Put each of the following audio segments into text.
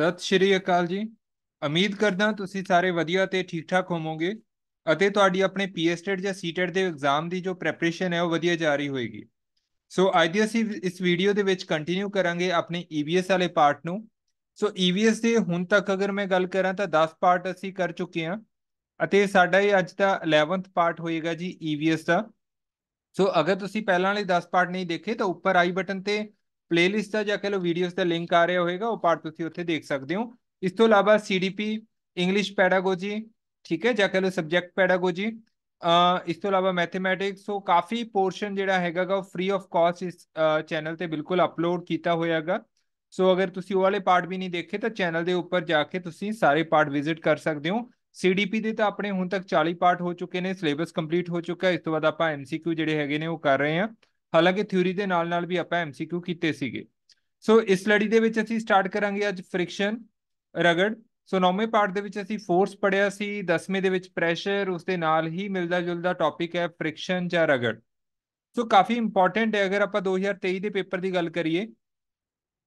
ਸਤਿ ਸ਼੍ਰੀ ਅਕਾਲ ਜੀ ਉਮੀਦ ਕਰਦਾ ਤੁਸੀਂ ਸਾਰੇ ਵਧੀਆ ਤੇ ਠੀਕ ਠਾਕ ਹੋਵੋਗੇ ਅਤੇ ਤੁਹਾਡੀ ਆਪਣੇ ਪੀਐਸਟੇਟ ਜਾਂ ਸੀਟੇਟ ਦੇ ਐਗਜ਼ਾਮ ਦੀ ਜੋ ਪ੍ਰੈਪਰੇਸ਼ਨ ਹੈ ਉਹ ਵਧੀਆ ਜਾਰੀ ਹੋਏਗੀ ਸੋ ਅੱਜ ਦੀ ਅਸੀਂ ਇਸ ਵੀਡੀਓ ਦੇ ਵਿੱਚ ਕੰਟੀਨਿਊ ਕਰਾਂਗੇ ਆਪਣੇ ਈਵੀਐਸ e ਵਾਲੇ ਪਾਰਟ ਨੂੰ ਸੋ ਈਵੀਐਸ e ਦੇ ਹੁਣ ਤੱਕ ਅਗਰ ਮੈਂ ਗੱਲ ਕਰਾਂ ਤਾਂ 10 ਪਾਰਟ ਅਸੀਂ ਕਰ ਚੁੱਕੇ ਹਾਂ ਅਤੇ ਸਾਡਾ ਇਹ ਅੱਜ ਦਾ 11th ਪਾਰਟ ਹੋਏਗਾ ਜੀ ਈਵੀਐਸ e ਦਾ ਸੋ ਅਗਰ ਤੁਸੀਂ ਪਹਿਲਾਂ ਵਾਲੇ 10 ਪਾਰਟ ਨਹੀਂ ਦੇਖੇ ਤਾਂ ਉੱਪਰ ਆਈ ਬਟਨ ਤੇ ਪਲੇਲਿਸਟ ਦਾ ਜਾਂ ਕਹ ਲੋ ਵੀਡੀਓਜ਼ ਦਾ ਲਿੰਕ ਆ ਰਿਹਾ ਹੋਵੇਗਾ ਉਹ ਪਾਰਟ ਤੁਸੀਂ ਉੱਥੇ ਦੇਖ ਸਕਦੇ ਹੋ ਇਸ ਤੋਂ ਇਲਾਵਾ ਸੀਡੀਪੀ ਇੰਗਲਿਸ਼ ਪੈਡਾਗੋਜੀ ਠੀਕ ਹੈ ਜਾਂ ਕਹ ਲੋ ਸਬਜੈਕਟ ਪੈਡਾਗੋਜੀ ਇਸ ਤੋਂ ਇਲਾਵਾ ਮੈਥਮੈਟਿਕਸ ਸੋ ਕਾਫੀ ਪੋਰਸ਼ਨ ਜਿਹੜਾ ਹੈਗਾਗਾ ਉਹ ਫ੍ਰੀ ਆਫ ਕਾਸਟ ਇਸ ਚੈਨਲ ਤੇ ਬਿਲਕੁਲ ਅਪਲੋਡ ਕੀਤਾ ਹੋਇਆਗਾ ਸੋ ਅਗਰ ਤੁਸੀਂ ਉਹ ਵਾਲੇ ਪਾਰਟ ਵੀ ਨਹੀਂ ਦੇਖੇ ਤਾਂ ਚੈਨਲ ਦੇ ਉੱਪਰ ਜਾ ਕੇ ਤੁਸੀਂ ਸਾਰੇ ਪਾਰਟ ਵਿਜ਼ਿਟ ਕਰ ਸਕਦੇ ਹੋ ਸੀਡੀਪੀ ਦੇ ਤਾਂ ਆਪਣੇ ਹੁਣ ਤੱਕ 40 ਪਾਰਟ ਹੋ ਚੁੱਕੇ ਨੇ ਸਿਲੇਬਸ ਕੰਪਲੀਟ ਹੋ ਚੁੱਕਾ ਹੈ ਇਸ ਤੋਂ ਬਾਅਦ ਆਪਾਂ ਐਮਸੀਕਿਊ ਜਿਹੜੇ ਹੈਗੇ ਨੇ ਉਹ ਕਰ ਰਹੇ ਹਾਂ ਹਾਲਾਂਕਿ ਥਿਊਰੀ ਦੇ ਨਾਲ-ਨਾਲ ਵੀ ਆਪਾਂ ਐਮਸੀਕਿਊ ਕੀਤੇ ਸੀਗੇ ਸੋ ਇਸ ਲੜੀ ਦੇ ਵਿੱਚ ਅਸੀਂ ਸਟਾਰਟ ਕਰਾਂਗੇ ਅੱਜ ਫ੍ਰਿਕਸ਼ਨ ਰਗੜ ਸੋ ਨੌਵੇਂ ਪਾਰਟ ਦੇ ਵਿੱਚ ਅਸੀਂ ਫੋਰਸ ਪੜਿਆ ਸੀ 10ਵੇਂ ਦੇ ਵਿੱਚ ਪ੍ਰੈਸ਼ਰ ਉਸ ਦੇ ਨਾਲ ਹੀ ਮਿਲਦਾ ਜੁਲਦਾ ਟੌਪਿਕ ਹੈ ਫ੍ਰਿਕਸ਼ਨ ਜਾਂ ਰਗੜ ਸੋ ਕਾਫੀ ਇੰਪੋਰਟੈਂਟ ਹੈ ਅਗਰ ਆਪਾਂ 2023 ਦੇ ਪੇਪਰ ਦੀ ਗੱਲ ਕਰੀਏ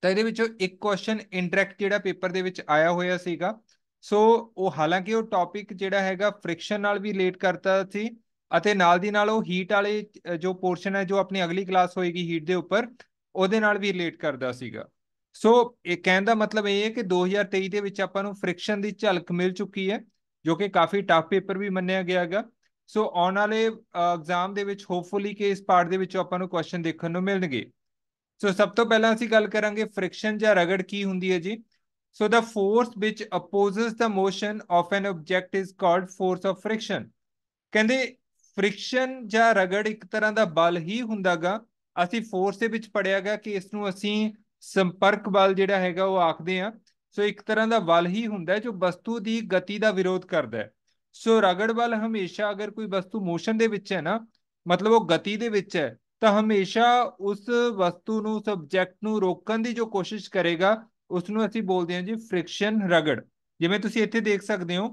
ਤਾਂ ਇਹਦੇ ਵਿੱਚੋਂ ਇੱਕ ਕੁਐਸਚਨ ਇੰਟਰੈਕਟ ਜਿਹੜਾ ਪੇਪਰ ਦੇ ਵਿੱਚ ਆਇਆ ਹੋਇਆ ਸੀਗਾ ਸੋ ਉਹ ਹਾਲਾਂਕਿ ਉਹ ਟੌਪਿਕ ਜਿਹੜਾ ਹੈਗਾ ਫ੍ਰਿਕਸ਼ਨ ਨਾਲ ਵੀ ਰਿਲੇਟ ਕਰਦਾ ਸੀ ਅਤੇ ਨਾਲ ਦੀ ਨਾਲ ਉਹ ਹੀਟ ਵਾਲੇ ਜੋ ਪੋਰਸ਼ਨ ਹੈ ਜੋ ਆਪਣੀ ਅਗਲੀ ਕਲਾਸ ਹੋਏਗੀ ਹੀਟ ਦੇ ਉੱਪਰ ਉਹਦੇ ਨਾਲ ਵੀ ਰਿਲੇਟ ਕਰਦਾ ਸੀਗਾ ਸੋ ਇਹ ਕਹਿਣ ਦਾ ਮਤਲਬ ਇਹ ਹੈ ਕਿ 2023 ਦੇ ਵਿੱਚ ਆਪਾਂ ਨੂੰ ਫ੍ਰਿਕਸ਼ਨ ਦੀ ਝਲਕ ਮਿਲ ਚੁੱਕੀ ਹੈ ਜੋ ਕਿ ਕਾਫੀ ਟਫ ਪੇਪਰ ਵੀ ਮੰਨਿਆ ਗਿਆ ਹੈਗਾ ਸੋ ਆਉਣ ਵਾਲੇ ਐਗਜ਼ਾਮ ਦੇ ਵਿੱਚ ਹੋਪਫੁਲੀ ਕਿ ਇਸ ਪਾਰਟ ਦੇ ਵਿੱਚ ਆਪਾਂ ਨੂੰ ਕੁਐਸਚਨ ਦੇਖਣ ਨੂੰ ਮਿਲਣਗੇ ਸੋ ਸਭ ਤੋਂ ਪਹਿਲਾਂ ਅਸੀਂ ਗੱਲ ਕਰਾਂਗੇ ਫ੍ਰਿਕਸ਼ਨ ਜਾਂ ਰਗੜ ਕੀ ਹੁੰਦੀ ਹੈ ਜੀ so the force which opposes the motion of an object is called force of friction ਕਹਿੰਦੇ ਫ੍ਰਿਕਸ਼ਨ ਜਾਂ ਰਗੜ ਇੱਕ ਤਰ੍ਹਾਂ ਦਾ ਬਲ ਹੀ ਹੁੰਦਾਗਾ ਅਸੀਂ ਫੋਰਸ ਦੇ ਵਿੱਚ ਪੜਿਆਗਾ ਕਿ ਇਸ ਨੂੰ ਅਸੀਂ ਸੰਪਰਕ ਬਲ ਜਿਹੜਾ ਹੈਗਾ ਉਹ ਆਖਦੇ ਆ ਸੋ ਇੱਕ ਤਰ੍ਹਾਂ ਦਾ ਬਲ ਹੀ ਹੁੰਦਾ ਜੋ ਵਸਤੂ ਦੀ ਗਤੀ ਦਾ ਵਿਰੋਧ ਕਰਦਾ ਹੈ ਸੋ ਰਗੜ ਬਲ ਹਮੇਸ਼ਾ ਅਗਰ ਕੋਈ ਵਸਤੂ ਮੋਸ਼ਨ ਦੇ ਵਿੱਚ ਹੈ ਨਾ ਮਤਲਬ ਉਹ ਗਤੀ ਦੇ ਵਿੱਚ ਹੈ ਤਾਂ ਹਮੇਸ਼ਾ ਉਸ ਵਸਤੂ ਨੂੰ ਸਬਜੈਕਟ ਨੂੰ ਰੋਕਣ ਦੀ ਜੋ ਕੋਸ਼ਿਸ਼ ਕਰੇਗਾ ਉਸ ਨੂੰ ਅਸੀਂ ਬੋਲਦੇ ਹਾਂ ਜੀ ਫ੍ਰਿਕਸ਼ਨ ਰਗੜ ਜਿਵੇਂ ਤੁਸੀਂ ਇੱਥੇ ਦੇਖ ਸਕਦੇ ਹੋ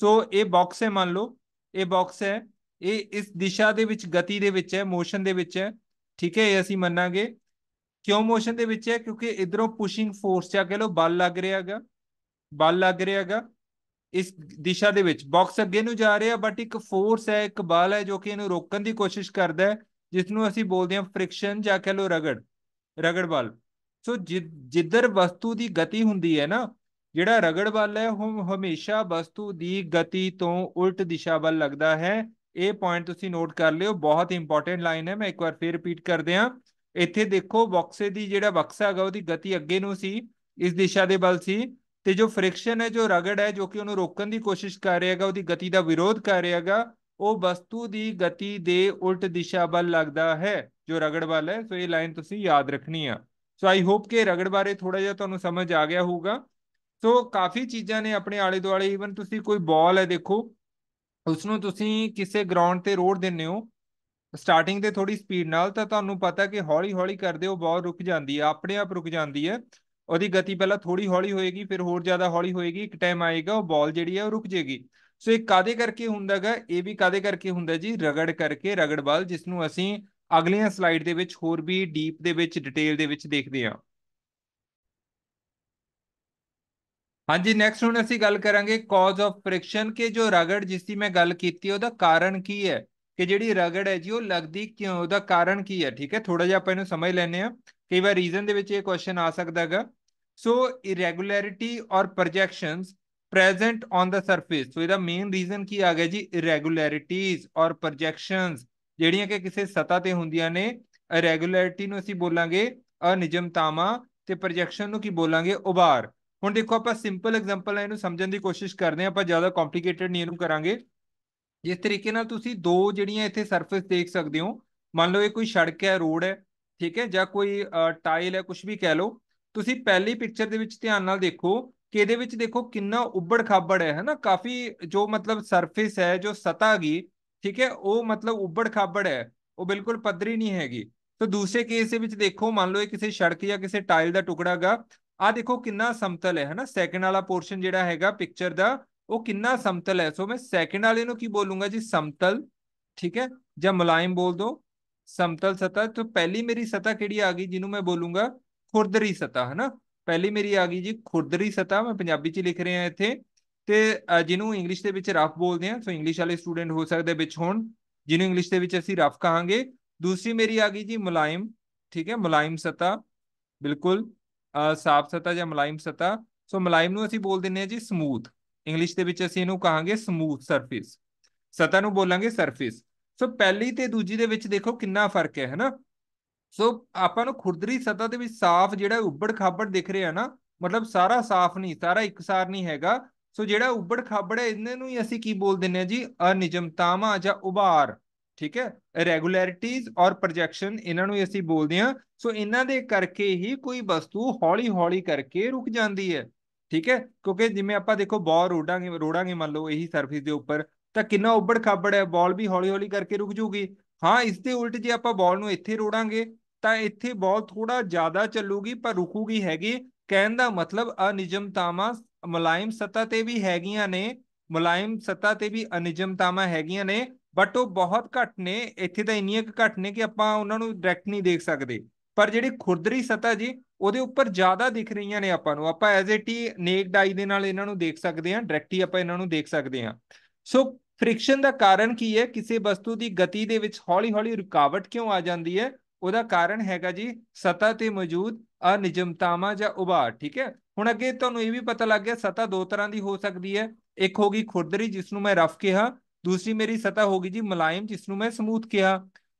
ਸੋ ਇਹ ਬਾਕਸ ਹੈ ਮੰਨ ਲਓ ਇਹ ਬਾਕਸ ਹੈ ਇਹ ਇਸ ਦਿਸ਼ਾ ਦੇ ਵਿੱਚ ਗਤੀ ਦੇ ਵਿੱਚ ਹੈ ਮੋਸ਼ਨ ਦੇ ਵਿੱਚ ਹੈ ਠੀਕ ਹੈ ਇਹ ਅਸੀਂ ਮੰਨਾਂਗੇ ਕਿਉਂ ਮੋਸ਼ਨ ਦੇ ਵਿੱਚ ਹੈ ਕਿਉਂਕਿ ਇਧਰੋਂ ਪੁਸ਼ਿੰਗ ਫੋਰਸ ਜਾਂ ਕਹੋ ਲੋ ਬਲ ਲੱਗ ਰਿਹਾਗਾ ਬਲ ਲੱਗ ਰਿਹਾਗਾ ਇਸ ਦਿਸ਼ਾ ਦੇ ਵਿੱਚ ਬਾਕਸ ਅੱਗੇ ਨੂੰ ਜਾ ਰਿਹਾ ਬਟ ਇੱਕ ਫੋਰਸ ਹੈ ਇੱਕ ਬਲ ਹੈ ਜੋ ਕਿ ਇਹਨੂੰ ਰੋਕਣ ਦੀ ਕੋਸ਼ਿਸ਼ ਕਰਦਾ ਹੈ ਜਿਸ ਨੂੰ ਅਸੀਂ ਬੋਲਦੇ ਹਾਂ ਫ੍ਰਿਕਸ਼ਨ ਜਾਂ ਕਹ ਲੋ ਰਗੜ ਰਗੜ ਬਲ ਸੋ ਜਿੱਧਰ ਵਸਤੂ ਦੀ ਗਤੀ ਹੁੰਦੀ ਹੈ ਨਾ ਜਿਹੜਾ ਰਗੜ ਬਲ ਹੈ ਉਹ ਹਮੇਸ਼ਾ ਵਸਤੂ ਦੀ ਗਤੀ ਤੋਂ ਉਲਟ ਦਿਸ਼ਾ ਵੱਲ ਲੱਗਦਾ ਹੈ ਇਹ ਪੁਆਇੰਟ ਤੁਸੀਂ ਨੋਟ ਕਰ ਲਿਓ ਬਹੁਤ ਇੰਪੋਰਟੈਂਟ ਲਾਈਨ ਹੈ ਮੈਂ ਇੱਕ ਵਾਰ ਫੇਰ ਰਿਪੀਟ ਕਰਦੇ ਹਾਂ ਇੱਥੇ ਦੇਖੋ ਬਕਸੇ ਦੀ ਜਿਹੜਾ ਬਕਸਾ ਹੈਗਾ ਉਹਦੀ ਗਤੀ ਅੱਗੇ ਨੂੰ ਸੀ ਇਸ ਦਿਸ਼ਾ ਦੇ ਬਲ ਸੀ ਤੇ ਜੋ ਫ੍ਰਿਕਸ਼ਨ ਹੈ ਜੋ ਰਗੜ ਹੈ ਜੋ ਕਿ ਉਹਨੂੰ ਰੋਕਣ ਦੀ ਕੋਸ਼ਿਸ਼ ਕਰ ਰਿਹਾ ਹੈਗਾ ਉਹਦੀ ਗਤੀ ਦਾ ਵਿਰੋਧ ਕਰ ਰਿਹਾ ਹੈਗਾ ਉਹ ਵਸਤੂ ਦੀ ਗਤੀ ਦੇ ਉਲਟ ਦਿਸ਼ਾ ਵੱਲ ਲੱਗਦਾ ਹੈ ਜੋ ਰਗੜ ਵੱਲ ਹੈ ਸੋ ਇਹ ਲਾਈਨ ਤੁਸੀਂ ਯਾਦ ਰੱਖਣੀ ਆ ਸੋ ਆਈ ਹੋਪ ਕਿ ਰਗੜ ਬਾਰੇ ਥੋੜਾ ਜਿਹਾ ਤੁਹਾਨੂੰ ਸਮਝ ਆ ਗਿਆ ਹੋਊਗਾ ਸੋ ਕਾਫੀ ਚੀਜ਼ਾਂ ਨੇ ਆਪਣੇ ਆਲੇ ਦੁਆਲੇ ਇਵਨ ਤੁਸੀਂ ਕੋਈ ਬਾਲ ਹੈ ਦੇਖੋ ਉਸ ਨੂੰ ਤੁਸੀਂ ਕਿਸੇ ਗਰਾਊਂਡ ਤੇ ਰੋੜ ਦਿੰਨੇ ਹੋ ਸਟਾਰਟਿੰਗ ਤੇ ਥੋੜੀ ਸਪੀਡ ਨਾਲ ਤਾਂ ਤੁਹਾਨੂੰ ਪਤਾ ਕਿ ਹੌਲੀ ਹੌਲੀ ਕਰਦੇ ਹੋ ਬਹੁਤ ਰੁਕ ਜਾਂਦੀ ਹੈ ਆਪਣੇ ਆਪ ਰੁਕ ਜਾਂਦੀ ਹੈ ਉਹਦੀ ਗਤੀ ਪਹਿਲਾਂ ਥੋੜੀ ਹੌਲੀ ਹੋਏਗੀ ਫਿਰ ਹੋਰ ਜ਼ਿਆਦਾ ਹੌਲੀ ਹੋਏਗੀ ਇੱਕ ਟਾਈਮ ਆਏਗਾ ਉਹ ਬਾਲ ਜਿਹੜੀ ਹੈ ਉਹ ਰੁਕ ਜੇਗੀ ਸੋ ਇਹ ਕਾਦੇ ਕਰਕੇ ਹੁੰਦਾਗਾ ਇਹ ਵੀ ਕਾਦੇ ਕਰਕੇ ਹੁੰਦਾ ਜੀ ਰਗੜ ਕਰਕੇ ਰਗੜ ਬਾਲ ਜਿਸ ਨੂੰ ਅਸੀਂ ਅਗਲੀਆਂ ਸਲਾਈਡ ਦੇ ਵਿੱਚ ਹੋਰ ਵੀ ਡੀਪ ਦੇ ਵਿੱਚ ਡਿਟੇਲ ਦੇ ਵਿੱਚ ਦੇਖਦੇ ਹਾਂ ਹਾਂਜੀ ਨੈਕਸਟ ਹੁਣ ਅਸੀਂ ਗੱਲ ਕਰਾਂਗੇ ਕਾਜ਼ ਆਫ ਫ੍ਰਿਕਸ਼ਨ ਕਿ ਜੋ ਰਗੜ ਜਿਸ ਦੀ ਮੈਂ ਗੱਲ ਕੀਤੀ ਉਹਦਾ ਕਾਰਨ ਕੀ ਹੈ ਕਿ ਜਿਹੜੀ ਰਗੜ ਹੈ ਜੀ ਉਹ ਲੱਗਦੀ ਕਿਉਂ ਉਹਦਾ ਕਾਰਨ ਕੀ ਹੈ ਠੀਕ ਹੈ ਥੋੜਾ ਜਿਹਾ ਆਪਾਂ ਇਹਨੂੰ ਸਮਝ ਲੈਨੇ ਆ ਕਈ ਵਾਰ ਰੀਜ਼ਨ ਦੇ ਵਿੱਚ ਇਹ ਕੁਐਸਚਨ ਆ ਸਕਦਾ ਹੈਗਾ so irregularity or projections present on the surface so ਇਹਦਾ ਮੇਨ ਰੀਜ਼ਨ ਕੀ ਆ ਗਿਆ ਜੀ ਇਰੈਗੂਲੈਰਿਟੀਜ਼ ਔਰ ਪ੍ਰੋਜੈਕਸ਼ਨਸ ਜਿਹੜੀਆਂ ਕਿ ਕਿਸੇ ਸਤਾ ਤੇ ਹੁੰਦੀਆਂ ਨੇ ਇਰੈਗੂਲੈਰਿਟੀ ਨੂੰ ਅਸੀਂ ਬੋਲਾਂਗੇ ਅਨਿਯਮਤਾਵਾਂ ਤੇ ਪ੍ਰੋਜੈਕਸ਼ਨ ਨੂੰ ਕੀ ਬੋਲਾਂਗੇ ਉਭਾਰ ਹੁਣ ਦੇਖੋ ਆਪਾਂ ਸਿੰਪਲ ਐਗਜ਼ਾਮਪਲ ਹੈ ਇਹਨੂੰ ਸਮਝਣ ਦੀ ਕੋਸ਼ਿਸ਼ ਕਰਦੇ ਆਂ ਆਪਾਂ ਜ਼ਿਆਦਾ ਕੰਪਲਿਕੇਟਡ ਨਹੀਂ ਇਹਨੂੰ ਕਰਾਂਗੇ ਜਿਸ ਤਰੀਕੇ ਨਾਲ ਤੁਸੀਂ ਦੋ ਜਿਹੜੀਆਂ ਇੱਥੇ ਸਰਫੇਸ ਦੇਖ ਸਕਦੇ ਹੋ ਮੰਨ ਲਓ ਇਹ ਕੋਈ ਸੜਕ ਹੈ ਰੋਡ ਹੈ ਠੀਕ ਹੈ ਜਾਂ ਕੋਈ ਟਾਈਲ ਹੈ ਕੁਝ ਵੀ ਕਹਿ ਲਓ ਤੁਸੀਂ ਪਹਿਲੀ ਪਿਕਚਰ ਦੇ ਵਿੱਚ ਧਿਆਨ ਨਾਲ ਦੇਖੋ ਕਿ ਇਹਦੇ ਵਿੱਚ ਦੇਖੋ ਕਿੰਨਾ ਉੱਬੜ ਖਾਬੜ ਹੈ ਹਨਾ ਕਾਫੀ ਜੋ ਮਤਲਬ ਸਰਫੇਸ ਹੈ ਜੋ ਸਤਾ ਗਈ ਠੀਕ ਹੈ ਉਹ ਮਤਲਬ ਉੱਬੜ ਖਾਬੜ ਹੈ ਉਹ ਬਿਲਕੁਲ ਪੱਧਰੀ ਨਹੀਂ ਹੈਗੀ ਤਾਂ ਦੂਸਰੇ ਕੇਸ ਦੇ ਵਿੱਚ ਦੇਖੋ ਮੰਨ ਲਓ ਇਹ ਕਿਸੇ ਸੜਕ ਜਾਂ ਕਿਸੇ ਟਾਈਲ ਦਾ ਟੁਕੜਾ ਹੈਗਾ ਆ ਦੇਖੋ ਕਿੰਨਾ ਸਮਤਲ ਹੈ ਹਨਾ ਸੈਕਿੰਡ ਵਾਲਾ ਪੋਰਸ਼ਨ ਜਿਹੜਾ ਹੈਗਾ ਪਿਕਚਰ ਦਾ ਉਹ ਕਿੰਨਾ ਸਮਤਲ ਹੈ ਸੋ ਮੈਂ ਸੈਕਿੰਡ ਵਾਲੇ ਨੂੰ ਕੀ ਬੋਲੂੰਗਾ ਜੀ ਸਮਤਲ ਠੀਕ ਹੈ ਜਾਂ ਮੁਲਾਇਮ ਬੋਲ ਦੋ ਸਮਤਲ ਸਤਾ ਤੋਂ ਪਹਿਲੀ ਮੇਰੀ ਸਤਾ ਕਿਹੜੀ ਆ ਗਈ ਜਿਹਨੂੰ ਮੈਂ ਬੋਲੂੰਗਾ ਖੁਰਦਰੀ ਸਤਾ ਹਨਾ ਪਹਿਲੀ ਮੇਰੀ ਆ ਗਈ ਜੀ ਖੁਰਦਰੀ ਸਤਾ ਮੈਂ ਪੰਜਾਬੀ ਚ ਲਿਖ ਰਿਹਾ ਇੱਥੇ ਤੇ ਜਿਹਨੂੰ ਇੰਗਲਿਸ਼ ਦੇ ਵਿੱਚ ਰਫ ਬੋਲਦੇ ਆ ਸੋ ਇੰਗਲਿਸ਼ ਵਾਲੇ ਸਟੂਡੈਂਟ ਹੋ ਸਕਦੇ ਵਿੱਚ ਹੋਣ ਜਿਹਨੂੰ ਇੰਗਲਿਸ਼ ਦੇ ਵਿੱਚ ਅਸੀਂ ਰਫ ਕਹਾਂਗੇ ਦੂਸਰੀ ਮੇਰੀ ਆ ਗਈ ਜੀ ਮੁਲਾਇਮ ਠੀਕ ਹੈ ਮੁਲਾਇਮ ਸਤਾ ਬਿਲਕੁਲ ਸਾਫ ਸਤਾ ਜਾਂ ਮਲਾਈਮ ਸਤਾ ਸੋ ਮਲਾਈਮ ਨੂੰ ਅਸੀਂ ਬੋਲ ਦਿੰਨੇ ਆ ਜੀ ਸਮੂਥ ਇੰਗਲਿਸ਼ ਦੇ ਵਿੱਚ ਅਸੀਂ ਇਹਨੂੰ ਕਹਾਂਗੇ ਸਮੂਥ ਸਰਫੇਸ ਸਤਾ ਨੂੰ ਬੋਲਾਂਗੇ ਸਰਫੇਸ ਸੋ ਪਹਿਲੀ ਤੇ ਦੂਜੀ ਦੇ ਵਿੱਚ ਦੇਖੋ ਕਿੰਨਾ ਫਰਕ ਹੈ ਹੈਨਾ ਸੋ ਆਪਾਂ ਨੂੰ ਖੁਰਦਰੀ ਸਤਾ ਦੇ ਵਿੱਚ ਸਾਫ਼ ਜਿਹੜਾ ਉੱਬੜ ਖਾਬੜ ਦਿਖ ਰਿਹਾ ਨਾ ਮਤਲਬ ਸਾਰਾ ਸਾਫ਼ ਨਹੀਂ ਸਾਰਾ ਇੱਕਸਾਰ ਨਹੀਂ ਹੈਗਾ ਸੋ ਜਿਹੜਾ ਉੱਬੜ ਖਾਬੜ ਹੈ ਇਹਨੇ ਨੂੰ ਹੀ ਅਸੀਂ ਕੀ ਬੋਲ ਦਿੰਨੇ ਆ ਜੀ ਅਨਿਜਮਤਾਵਾਂ ਜਾਂ ਉਭਾਰ ਠੀਕ ਹੈ irregularities ਔਰ ਪ੍ਰੋਜੈਕਸ਼ਨ ਇਹਨਾਂ ਨੂੰ ਅਸੀਂ ਬੋਲਦੇ ਹਾਂ ਸੋ ਇਹਨਾਂ ਦੇ ਕਰਕੇ ਹੀ ਕੋਈ ਵਸਤੂ ਹੌਲੀ-ਹੌਲੀ ਕਰਕੇ ਰੁਕ ਜਾਂਦੀ ਹੈ ਠੀਕ ਹੈ ਕਿਉਂਕਿ ਜਿਵੇਂ ਆਪਾਂ ਦੇਖੋ ਬਾਲ ਰੋੜਾਂਗੇ ਰੋੜਾਂਗੇ ਮੰਨ ਲਓ ਇਹੀ ਸਰਫੇਸ ਦੇ ਉੱਪਰ ਤਾਂ ਕਿੰਨਾ ਉੱਬੜ ਖਾਬੜ ਹੈ ਬਾਲ ਵੀ ਹੌਲੀ-ਹੌਲੀ ਕਰਕੇ ਰੁਕ ਜੂਗੀ ਹਾਂ ਇਸ ਦੇ ਉਲਟ ਜੇ ਆਪਾਂ ਬਾਲ ਨੂੰ ਇੱਥੇ ਰੋੜਾਂਗੇ ਤਾਂ ਇੱਥੇ ਬਾਲ ਥੋੜਾ ਜ਼ਿਆਦਾ ਚੱਲੂਗੀ ਪਰ ਰੁਕੂਗੀ ਹੈਗੀ ਕਹਿਣ ਦਾ ਮਤਲਬ ਅਨਿਯਮਤਾਵਾਂ ਮੁਲਾਇਮ ਸਤਾ ਤੇ ਵੀ ਹੈਗੀਆਂ ਨੇ ਮੁਲਾਇਮ ਸਤਾ ਤੇ ਵੀ ਅਨਿਯਮਤਾਵਾਂ ਹੈਗੀਆਂ ਨੇ ਬਟ ਉਹ ਬਹੁਤ ਘੱਟ ਨੇ ਇੱਥੇ ਤਾਂ ਇੰਨੀਆਂ ਕੁ ਘੱਟ ਨੇ ਕਿ ਆਪਾਂ ਉਹਨਾਂ ਨੂੰ ਡਾਇਰੈਕਟ ਨਹੀਂ ਦੇਖ ਸਕਦੇ ਪਰ ਜਿਹੜੀ ਖੁਰਦਰੀ ਸਤਾ ਜੀ ਉਹਦੇ ਉੱਪਰ ਜ਼ਿਆਦਾ ਦਿਖ ਰਹੀਆਂ ਨੇ ਆਪਾਂ ਨੂੰ ਆਪਾਂ ਐਜ਼ ਇਟ ਹੀ ਨੇਕ ਡਾਈ ਦੇ ਨਾਲ ਇਹਨਾਂ ਨੂੰ ਦੇਖ ਸਕਦੇ ਹਾਂ ਡਾਇਰੈਕਟ ਹੀ ਆਪਾਂ ਇਹਨਾਂ ਨੂੰ ਦੇਖ ਸਕਦੇ ਹਾਂ ਸੋ ਫ੍ਰਿਕਸ਼ਨ ਦਾ ਕਾਰਨ ਕੀ ਹੈ ਕਿਸੇ ਵਸਤੂ ਦੀ ਗਤੀ ਦੇ ਵਿੱਚ ਹੌਲੀ-ਹੌਲੀ ਰੁਕਾਵਟ ਕਿਉਂ ਆ ਜਾਂਦੀ ਹੈ ਉਹਦਾ ਕਾਰਨ ਹੈਗਾ ਜੀ ਸਤਾ ਤੇ ਮੌਜੂਦ ਅਨਿਯਮਤਾਵਾਂ ਜਾਂ ਉਭਾਰ ਠੀਕ ਹੈ ਹੁਣ ਅੱਗੇ ਤੁਹਾਨੂੰ ਇਹ ਵੀ ਪਤਾ ਲੱਗ ਗਿਆ ਸਤਾ ਦੋ ਤਰ੍ਹਾਂ ਦੀ ਹੋ ਸਕਦੀ ਹੈ ਇੱਕ ਹੋਗੀ ਖੁਰਦਰੀ ਜਿਸ ਨੂੰ ਮੈਂ ਰਫ ਕਿਹਾ ਦੂਸਰੀ ਮੇਰੀ ਹੋ ਹੋਗੀ ਜੀ ਮਲਾਇਮ ਜਿਸ ਨੂੰ ਮੈਂ ਸਮੂਥ ਕਿਹਾ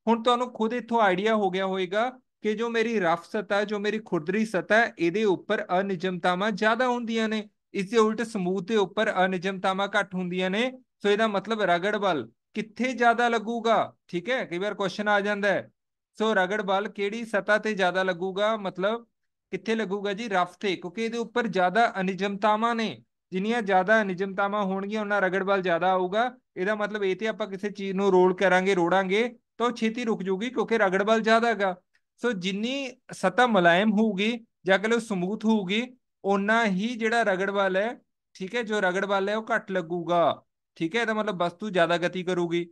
ਹੁਣ ਤੁਹਾਨੂੰ ਖੁਦ ਇੱਥੋਂ ਆਈਡੀਆ ਹੋ ਗਿਆ ਹੋਵੇਗਾ ਕਿ ਜੋ ਮੇਰੀ ਰਫ ਸਤਾ ਜੋ ਮੇਰੀ ਖੁਰਦਰੀ ਸਤਾ ਇਹਦੇ ਉੱਪਰ ਅਨਿਯਮਤਾਵਾਂ ਜ਼ਿਆਦਾ ਹੁੰਦੀਆਂ ਨੇ ਇਸ ਦੇ ਉਲਟ ਸਮੂਥ ਦੇ ਉੱਪਰ ਅਨਿਯਮਤਾਵਾਂ ਘੱਟ ਹੁੰਦੀਆਂ ਨੇ ਸੋ ਇਹਦਾ ਮਤਲਬ ਰਗੜ ਬਲ ਕਿੱਥੇ ਜ਼ਿਆਦਾ ਲੱਗੂਗਾ ਠੀਕ ਹੈ ਕਈ ਵਾਰ ਕੁਐਸਚਨ ਆ ਜਾਂਦਾ ਹੈ ਸੋ ਰਗੜ ਬਲ ਕਿਹੜੀ ਸਤਾ ਤੇ ਜ਼ਿਆਦਾ ਲੱਗੂਗਾ ਮਤਲਬ ਕਿੱਥੇ ਲੱਗੂਗਾ ਜੀ ਰਫ ਤੇ ਕਿਉਂਕਿ ਇਹਦੇ ਉੱਪਰ ਜ਼ਿਆਦਾ ਅਨਿਯਮਤਾਵਾਂ ਨੇ ਜਿੰਨੀਆਂ ਜ਼ਿਆਦਾ ਨਿਜਮਤਾਵਾਂ ਹੋਣਗੀਆਂ ਉਹਨਾਂ ਬਲ ਜ਼ਿਆਦਾ ਆਊਗਾ ਇਹਦਾ ਮਤਲਬ ਇਹ ਤੇ ਆਪਾਂ ਕਿਸੇ ਚੀਜ਼ ਨੂੰ ਰੋਲ ਕਰਾਂਗੇ ਰੋੜਾਂਗੇ ਤਾਂ ਉਹ ਛੇਤੀ ਰੁਕ ਜੂਗੀ ਕਿਉਂਕਿ ਰਗੜਬਲ ਜ਼ਿਆਦਾ ਹੈਗਾ ਸੋ ਜਿੰਨੀ ਸਤਾ ਮਲਾਇਮ ਹੋਊਗੀ ਜਾਂ ਕਿ ਲੋ ਸਮੂਥ ਹੋਊਗੀ ਉਨਾ ਹੀ ਜਿਹੜਾ ਬਲ ਹੈ ਠੀਕ ਹੈ ਜੋ ਬਲ ਹੈ ਉਹ ਘੱਟ ਲੱਗੂਗਾ ਠੀਕ ਹੈ ਇਹਦਾ ਮਤਲਬ ਵਸਤੂ ਜ਼ਿਆਦਾ ਗਤੀ ਕਰੂਗੀ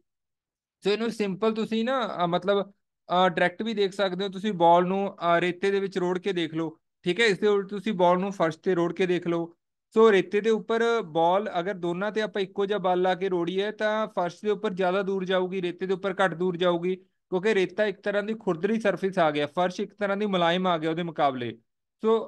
ਸੋ ਇਹਨੂੰ ਸਿੰਪਲ ਤੁਸੀਂ ਨਾ ਮਤਲਬ ਡਾਇਰੈਕਟ ਵੀ ਦੇਖ ਸਕਦੇ ਹੋ ਤੁਸੀਂ ਬਾਲ ਨੂੰ ਰੇਤੇ ਦੇ ਵਿੱਚ ਰੋੜ ਕੇ ਦੇਖ ਲਓ ਠੀਕ ਹੈ ਇਸ ਦੇ ਉਲਟ ਤੁਸੀਂ ਬਾਲ ਨੂੰ ਫਰਸ਼ ਤੇ ਰੋੜ ਕੇ ਦੇਖ ਲਓ ਸੋ ਰੇਤੇ ਦੇ ਉੱਪਰ ਬਾਲ ਅਗਰ ਦੋਨਾਂ ਤੇ ਆਪਾਂ ਇੱਕੋ ਜਿਹਾ ਬਾਲ ਲਾ ਕੇ ਰੋੜੀਏ ਤਾਂ ਫਰਸ਼ ਦੇ ਉੱਪਰ ਜ਼ਿਆਦਾ ਦੂਰ ਜਾਊਗੀ ਰੇਤੇ ਦੇ ਉੱਪਰ ਘੱਟ ਦੂਰ ਜਾਊਗੀ ਕਿਉਂਕਿ ਰੇਤਾ ਇੱਕ ਤਰ੍ਹਾਂ ਦੀ ਖੁਰਦਰੀ ਸਰਫੇਸ ਆ ਗਿਆ ਫਰਸ਼ ਇੱਕ ਤਰ੍ਹਾਂ ਦੀ ਮੁਲਾਇਮ ਆ ਗਿਆ ਉਹਦੇ ਮੁਕਾਬਲੇ ਸੋ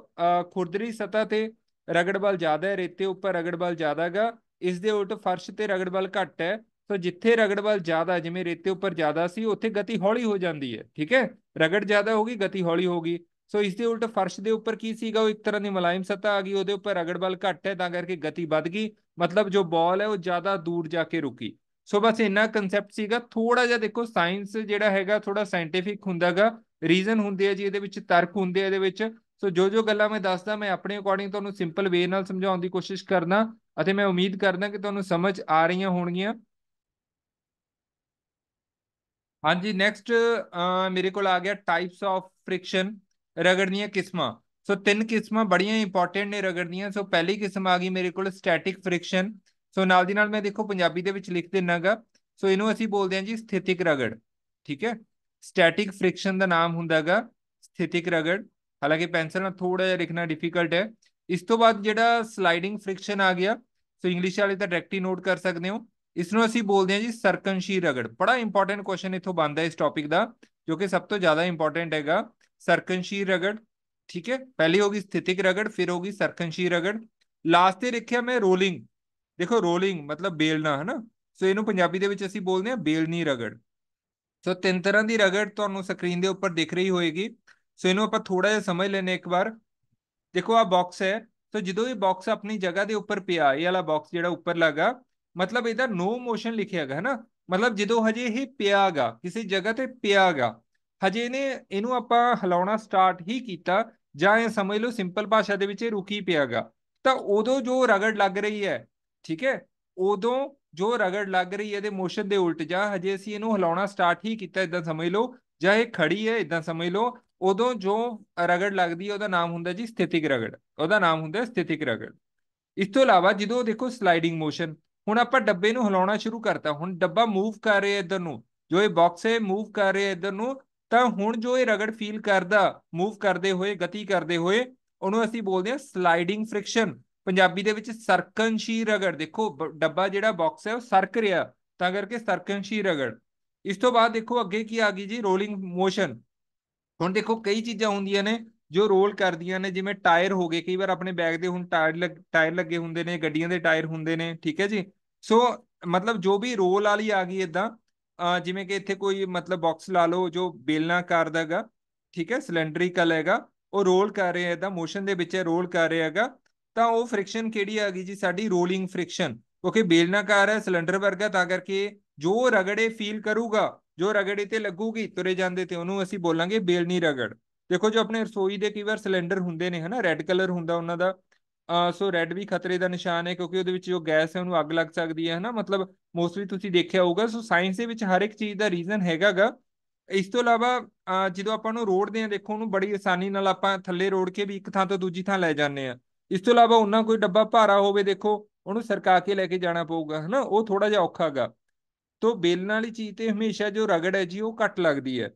ਖੁਰਦਰੀ ਸਤਾ ਤੇ ਰਗੜ ਬਲ ਜ਼ਿਆਦਾ ਹੈ ਰੇਤੇ ਉੱਪਰ ਰਗੜ ਬਲ ਜ਼ਿਆਦਾਗਾ ਇਸ ਦੇ ਉਲਟ ਫਰਸ਼ ਤੇ ਰਗੜ ਬਲ ਘੱਟ ਹੈ ਸੋ ਜਿੱਥੇ ਰਗੜ ਬਲ ਜ਼ਿਆਦਾ ਜਿਵੇਂ ਰੇਤੇ ਉੱਪਰ ਜ਼ਿਆਦਾ ਸੀ ਉੱਥੇ ਗਤੀ ਹੌਲੀ ਹੋ ਜਾਂਦੀ ਹੈ ਠੀਕ ਹੈ ਰਗੜ ਜ਼ਿਆਦਾ ਹੋਗੀ ਗਤੀ ਹੌਲੀ ਹੋਗੀ ਸੋ ਇਸ ਦੇ ਉਲਟ ਫਰਸ਼ ਦੇ ਉੱਪਰ ਕੀ ਸੀਗਾ ਉਹ ਇੱਕ ਤਰ੍ਹਾਂ ਦੀ ਮਲਾਇਮ ਸਤਾ ਆ ਗਈ ਉਹਦੇ ਉੱਪਰ ਅਗੜਬਲ ਘੱਟ ਹੈ ਤਾਂ ਕਰਕੇ ਗਤੀ ਵੱਧ ਗਈ ਮਤਲਬ ਜੋ ਬਾਲ ਹੈ ਉਹ ਜ਼ਿਆਦਾ ਦੂਰ ਜਾ ਕੇ ਰੁਕੀ ਸੋ ਬਸ ਇੰਨਾ ਕਨਸੈਪਟ ਸੀਗਾ ਥੋੜਾ ਜਿਹਾ ਦੇਖੋ ਸਾਇੰਸ ਜਿਹੜਾ ਹੈਗਾ ਥੋੜਾ ਸਾਇੰਟਿਫਿਕ ਹੁੰਦਾਗਾ ਰੀਜ਼ਨ ਹੁੰਦੇ ਆ ਜੀ ਇਹਦੇ ਵਿੱਚ ਤਰਕ ਹੁੰਦੇ ਆ ਇਹਦੇ ਵਿੱਚ ਸੋ ਜੋ ਜੋ ਗੱਲਾਂ ਮੈਂ ਦੱਸਦਾ ਮੈਂ ਆਪਣੇ ਅਕੋਰਡਿੰਗ ਤੁਹਾਨੂੰ ਸਿੰਪਲ ਵੇ ਨਾਲ ਸਮਝਾਉਣ ਦੀ ਕੋਸ਼ਿਸ਼ ਕਰਨਾ ਅਤੇ ਮੈਂ ਉਮੀਦ ਕਰਦਾ ਕਿ ਤੁਹਾਨੂੰ ਸਮਝ ਆ ਰਹੀਆਂ ਹੋਣਗੀਆਂ ਹਾਂਜੀ ਨੈਕਸਟ ਮੇਰੇ ਕੋਲ ਆ ਗਿਆ ਟਾਈਪਸ ਆਫ ਫ੍ਰਿਕਸ਼ਨ ਰਗੜ ਦੀਆਂ ਕਿਸਮਾਂ ਸੋ ਤਿੰਨ ਕਿਸਮਾਂ ਬੜੀਆਂ ਇੰਪੋਰਟੈਂਟ ਨੇ ਰਗੜ ਦੀਆਂ ਸੋ ਪਹਿਲੀ ਕਿਸਮ ਆ ਗਈ ਮੇਰੇ ਕੋਲ ਸਟੈਟਿਕ ਫ੍ਰਿਕਸ਼ਨ ਸੋ ਨਾਲ ਦੀ ਨਾਲ ਮੈਂ ਦੇਖੋ ਪੰਜਾਬੀ ਦੇ ਵਿੱਚ ਲਿਖ ਦਿੰਨਾਗਾ ਸੋ ਇਹਨੂੰ ਅਸੀਂ ਬੋਲਦੇ ਹਾਂ ਜੀ ਸਥਿਤਿਕ ਰਗੜ ਠੀਕ ਹੈ ਸਟੈਟਿਕ ਫ੍ਰਿਕਸ਼ਨ ਦਾ ਨਾਮ ਹੁੰਦਾਗਾ ਸਥਿਤਿਕ ਰਗੜ ਹਾਲਾਂਕਿ ਪੈਨਸਲ ਨਾਲ ਥੋੜਾ ਜਿਹਾ ਲਿਖਣਾ ਡਿਫਿਕਲਟ ਹੈ ਇਸ ਤੋਂ ਬਾਅਦ ਜਿਹੜਾ ਸਲਾਈਡਿੰਗ ਫ੍ਰਿਕਸ਼ਨ ਆ ਗਿਆ ਸੋ ਇੰਗਲਿਸ਼ ਵਾਲੇ ਤਾਂ ਡਾਇਰੈਕਟਲੀ ਨੋਟ ਕਰ ਸਕਦੇ ਹੋ ਇਸ ਨੂੰ ਅਸੀਂ ਬੋਲਦੇ ਹਾਂ ਜੀ ਸਰਕਨਸ਼ੀ ਰਗੜ ਬੜਾ ਇੰਪੋਰਟੈਂਟ ਕੁਐਸਚਨ ਇਥੋਂ ਬੰਦਾ ਇਸ ਟੌਪਿਕ ਦਾ ਜੋ ਕਿ ਸਭ ਤੋਂ ਜ਼ਿਆਦਾ ਇੰਪੋਰਟੈਂਟ ਹੈਗਾ ਸਰਕਨਸ਼ੀ ਰਗੜ ਠੀਕ ਹੈ ਪਹਿਲੀ ਹੋਗੀ ਸਥਿਤਿਕ ਰਗੜ ਫਿਰ ਹੋਗੀ ਸਰਕਨਸ਼ੀ ਰਗੜ ਲਾਸਟ ਤੇ ਰੱਖਿਆ ਮੈਂ ਰੋਲਿੰਗ ਦੇਖੋ ਰੋਲਿੰਗ ਮਤਲਬ ਬੇਲਣਾ ਹੈ ਨਾ ਸੋ ਇਹਨੂੰ ਪੰਜਾਬੀ ਦੇ ਵਿੱਚ ਅਸੀਂ ਬੋਲਦੇ ਹਾਂ ਬੇਲਣੀ ਰਗੜ ਸੋ ਤਿੰਨ ਤਰ੍ਹਾਂ ਦੀ ਰਗੜ ਤੁਹਾਨੂੰ ਸਕਰੀਨ ਦੇ ਉੱਪਰ ਦਿਖ ਰਹੀ ਹੋਏਗੀ ਸੋ ਇਹਨੂੰ ਆਪਾਂ ਥੋੜਾ ਜਿਹਾ ਸਮਝ ਲੈਨੇ ਇੱਕ ਵਾਰ ਦੇਖੋ ਆ ਬਾਕਸ ਹੈ ਸੋ ਜਦੋਂ ਇਹ ਬਾਕਸ ਆਪਣੀ ਜਗ੍ਹਾ ਦੇ ਉੱਪਰ ਪਿਆ ਇਹ ਵਾਲਾ ਬਾਕਸ ਜਿਹੜਾ ਉੱਪਰ ਲੱਗਾ ਮਤਲਬ ਇਹਦਾ ਨੋ ਮੋਸ਼ਨ ਲਿਖਿਆਗਾ ਹੈ ਨਾ ਮਤਲਬ ਜਦੋਂ ਹਜੇ ਇਹ ਪਿਆਗਾ ਕਿਸੇ ਜਗ੍ਹਾ ਤੇ ਪਿਆਗਾ ਹਜੇ ਇਹਨੇ ਇਹਨੂੰ ਆਪਾਂ ਹਿਲਾਉਣਾ ਸਟਾਰਟ ਹੀ ਕੀਤਾ ਜਾਂ ਇਹ ਸਮਝ ਲਓ ਸਿੰਪਲ ਭਾਸ਼ਾ ਦੇ ਵਿੱਚ ਇਹ ਰੁਕੀ ਪਿਆਗਾ ਤਾਂ ਉਦੋਂ ਜੋ ਰਗੜ ਲੱਗ ਰਹੀ ਹੈ ਠੀਕ ਹੈ ਉਦੋਂ ਜੋ ਰਗੜ ਲੱਗ ਰਹੀ ਹੈ ਦੇ ਮੋਸ਼ਨ ਦੇ ਉਲਟ ਜਾਂ ਹਜੇ ਅਸੀਂ ਇਹਨੂੰ ਹਿਲਾਉਣਾ ਸਟਾਰਟ ਹੀ ਕੀਤਾ ਇਦਾਂ ਸਮਝ ਲਓ ਜਾਂ ਇਹ ਖੜੀ ਹੈ ਇਦਾਂ ਸਮਝ ਲਓ ਉਦੋਂ ਜੋ ਰਗੜ ਲੱਗਦੀ ਹੈ ਉਹਦਾ ਨਾਮ ਹੁੰਦਾ ਜੀ ਸਥਿਤਿਕ ਰਗੜ ਉਹਦਾ ਨਾਮ ਹੁੰਦਾ ਸਥਿਤਿਕ ਰਗੜ ਇਸ ਤੋਂ ਇਲਾਵਾ ਜਦੋਂ ਦੇਖੋ ਸਲਾਈਡਿੰਗ ਮੋਸ਼ਨ ਹੁਣ ਆਪਾਂ ਡੱਬੇ ਨੂੰ ਹਿਲਾਉਣਾ ਸ਼ੁਰੂ ਕਰਤਾ ਹੁਣ ਡੱਬਾ ਮੂਵ ਕਰ ਰਿਹਾ ਇਧਰ ਨੂੰ ਜੋ ਇਹ ਬਾਕਸ ਹੈ ਮੂਵ ਕਰ ਰਿਹਾ ਇਧਰ ਨੂੰ ਤਾਂ ਹੁਣ ਜੋ ਇਹ ਰਗੜ ਫੀਲ ਕਰਦਾ ਮੂਵ ਕਰਦੇ ਹੋਏ ਗਤੀ ਕਰਦੇ ਹੋਏ ਉਹਨੂੰ ਅਸੀਂ ਬੋਲਦੇ ਹਾਂ ਸਲਾਈਡਿੰਗ ਫ੍ਰਿਕਸ਼ਨ ਪੰਜਾਬੀ ਦੇ ਵਿੱਚ ਸਰਕਨਸ਼ੀ ਰਗੜ ਦੇਖੋ ਡੱਬਾ ਜਿਹੜਾ ਬਾਕਸ ਹੈ ਉਹ ਸਰਕ ਰਿਹਾ ਤਾਂ ਕਰਕੇ ਸਰਕਨਸ਼ੀ ਰਗੜ ਇਸ ਤੋਂ ਬਾਅਦ ਦੇਖੋ ਅੱਗੇ ਕੀ ਆ ਗਈ ਜੀ ਰੋਲਿੰਗ ਮੋਸ਼ਨ ਹੁਣ ਦੇਖੋ ਕਈ ਚੀਜ਼ਾਂ ਹੁੰਦੀਆਂ ਨੇ ਜੋ ਰੋਲ ਕਰਦੀਆਂ ਨੇ ਜਿਵੇਂ ਟਾਇਰ ਹੋ ਗਏ ਕਈ ਵਾਰ ਆਪਣੇ ਬੈਗ ਦੇ ਹੁਣ ਟਾਇਰ ਟਾਇਰ ਲੱਗੇ ਹੁੰਦੇ ਨੇ ਗੱਡੀਆਂ ਦੇ ਟਾਇਰ ਹੁੰਦੇ ਨੇ ਠੀਕ ਹੈ ਜੀ ਸੋ ਮਤਲਬ ਜੋ ਵੀ ਰੋਲ ਵਾਲੀ ਆ ਗਈ ਇਦਾਂ ਜਿਵੇਂ ਕਿ ਇੱਥੇ ਕੋਈ ਮਤਲਬ ਬਾਕਸ ਲਾ ਲਓ ਜੋ ਬੇਲਣਾ ਕਰਦਾਗਾ ਠੀਕ ਹੈ ਸਿਲੰਡਰੀਕਲ ਹੈਗਾ ਉਹ ਰੋਲ ਕਰ ਰਿਹਾ ਇਹਦਾ ਮੋਸ਼ਨ ਦੇ ਵਿੱਚ ਰੋਲ ਕਰ ਰਿਹਾ ਹੈਗਾ ਤਾਂ ਉਹ ਫ੍ਰਿਕਸ਼ਨ ਕਿਹੜੀ ਆ ਗਈ ਜੀ ਸਾਡੀ ਰੋਲਿੰਗ ਫ੍ਰਿਕਸ਼ਨ ਕਿਉਂਕਿ ਬੇਲਣਾ ਕਰ ਹੈ ਸਿਲੰਡਰ ਵਰਗਾ ਤਾਂ ਕਰਕੇ ਜੋ ਰਗੜੇ ਫੀਲ ਕਰੂਗਾ ਜੋ ਰਗੜੇ ਤੇ ਲੱਗੂਗੀ ਤੁਰੇ ਜਾਂਦੇ ਤੇ ਉਹਨੂੰ ਅਸੀਂ ਬੋਲਾਂਗੇ ਬੇਲਣੀ ਰਗੜ ਦੇਖੋ ਜੋ ਆਪਣੇ ਰਸੋਈ ਦੇ ਕਈ ਵਾਰ ਸਿਲੰਡਰ ਹੁੰਦੇ ਨੇ ਹਨਾ ਰੈੱਡ ਕਲਰ ਹੁੰਦਾ ਉਹਨਾਂ ਦਾ ਸੋ ਰੈੱਡ ਵੀ ਖਤਰੇ ਦਾ ਨਿਸ਼ਾਨ ਹੈ ਕਿਉਂਕਿ ਉਹਦੇ ਵਿੱਚ ਜੋ ਗੈਸ ਹੈ ਉਹਨੂੰ ਅੱਗ ਲੱਗ ਸਕਦੀ ਹੈ ਹਨਾ ਮਤਲਬ ਮੋਸਟਲੀ ਤੁਸੀਂ ਦੇਖਿਆ ਹੋਊਗਾ ਸੋ ਸਾਇੰਸ ਦੇ ਵਿੱਚ ਹਰ ਇੱਕ ਚੀਜ਼ ਦਾ ਰੀਜ਼ਨ ਹੈਗਾਗਾ ਇਸ ਤੋਂ ਇਲਾਵਾ ਜਦੋਂ ਆਪਾਂ ਨੂੰ ਰੋੜਦੇ ਆ ਦੇਖੋ ਉਹਨੂੰ ਬੜੀ ਆਸਾਨੀ ਨਾਲ ਆਪਾਂ ਥੱਲੇ ਰੋੜ ਕੇ ਵੀ ਇੱਕ ਥਾਂ ਤੋਂ ਦੂਜੀ ਥਾਂ ਲੈ ਜਾਂਦੇ ਆ ਇਸ ਤੋਂ ਇਲਾਵਾ ਉਹਨਾਂ ਕੋਈ ਡੱਬਾ ਭਾਰਾ ਹੋਵੇ ਦੇਖੋ ਉਹਨੂੰ ਸਰਕਾ ਕੇ ਲੈ ਕੇ ਜਾਣਾ ਪਊਗਾ ਹਨਾ ਉਹ ਥੋੜਾ ਜਿਹਾ ਔਖਾਗਾ ਤੋ ਬੇਲਣ ਵਾਲੀ ਚੀਜ਼ ਤੇ ਹਮੇਸ਼ਾ ਜੋ ਰਗੜ ਹੈ ਜੀ ਉਹ ਘੱਟ ਲੱਗਦੀ ਹੈ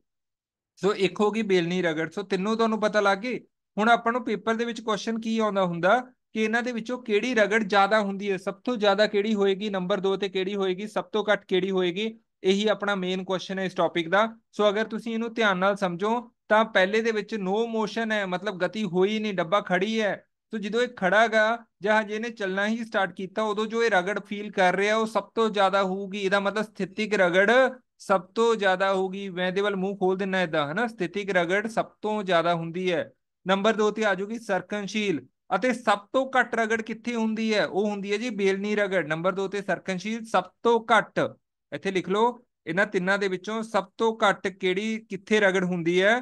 ਸੋ ਇੱਕ ਹੋ ਗਈ ਬੇਲਣੀ ਰਗੜ ਸੋ ਤਿੰਨੋਂ ਤੁਹਾਨੂੰ ਪਤਾ ਲੱਗ ਗਏ ਹੁਣ ਆਪਾਂ ਨੂੰ ਪੇਪਰ ਦੇ ਵਿੱਚ ਕੁਐਸਚਨ ਕੀ ਆਉਂਦਾ ਹੁੰਦਾ ਕਿ ਇਹਨਾਂ ਦੇ ਵਿੱਚੋਂ ਕਿਹੜੀ ਰਗੜ ਜ਼ਿਆਦਾ ਹੁੰਦੀ ਹੈ ਸਭ ਤੋਂ ਜ਼ਿਆਦਾ ਕਿਹੜੀ ਹੋਏਗੀ ਨੰਬਰ 2 ਤੇ ਕਿਹੜੀ ਹੋਏਗੀ ਸਭ ਤੋਂ ਘੱਟ ਕਿਹੜੀ ਹੋਏਗੀ ਇਹੀ ਆਪਣਾ ਮੇਨ ਕੁਐਸਚਨ ਹੈ ਇਸ ਟੌਪਿਕ ਦਾ ਸੋ ਅਗਰ ਤੁਸੀਂ ਇਹਨੂੰ ਧਿਆਨ ਨਾਲ ਸਮਝੋ ਤਾਂ ਪਹਿਲੇ ਦੇ ਵਿੱਚ ਨੋ ਮੋਸ਼ਨ ਹੈ ਮਤਲਬ ਗਤੀ ਹੋਈ ਨਹੀਂ ਡੱਬਾ ਖੜੀ ਹੈ ਸੋ ਜਦੋਂ ਇਹ ਖੜਾਗਾ ਜਾਂ ਜਿਹਨੇ ਚੱਲਣਾ ਹੀ ਸਟਾਰਟ ਕੀਤਾ ਉਦੋਂ ਜੋ ਇਹ ਰਗੜ ਫੀਲ ਕਰ ਰਿਹਾ ਉਹ ਸਭ ਤੋਂ ਜ਼ਿਆਦਾ ਹੋਊਗੀ ਇਹਦਾ ਮਤਲਬ ਸਥਿਤਿਕ ਰਗੜ ਸਭ ਤੋਂ ਜ਼ਿਆਦਾ ਹੋਊਗੀ ਮੈਂ ਮੂੰਹ ਖੋਲ ਦਿੰਨਾ ਇਦਾਂ ਹਨਾ ਸਥਿਤਿਕ ਰਗੜ ਸਭ ਤੋਂ ਜ਼ਿਆਦਾ ਹੁੰਦੀ ਹੈ ਨੰਬਰ 2 ਤੇ ਆ ਜਾਊਗੀ ਸਰਕਨਸ਼ੀਲ ਅਤੇ ਸਭ ਤੋਂ ਘੱਟ ਰਗੜ ਕਿੱਥੇ ਹੁੰਦੀ ਹੈ ਉਹ ਹੁੰਦੀ ਹੈ ਜੀ ਬੇਲਨੀ ਰਗੜ ਨੰਬਰ 2 ਤੇ ਸਰਕਨਸ਼ੀਲ ਸਭ ਤੋਂ ਘੱਟ ਇੱਥੇ ਲਿਖ ਲਓ ਇਹਨਾਂ ਤਿੰਨਾਂ ਦੇ ਵਿੱਚੋਂ ਸਭ ਤੋਂ ਘੱਟ ਕਿਹੜੀ ਕਿੱਥੇ ਰਗੜ ਹੁੰਦੀ ਹੈ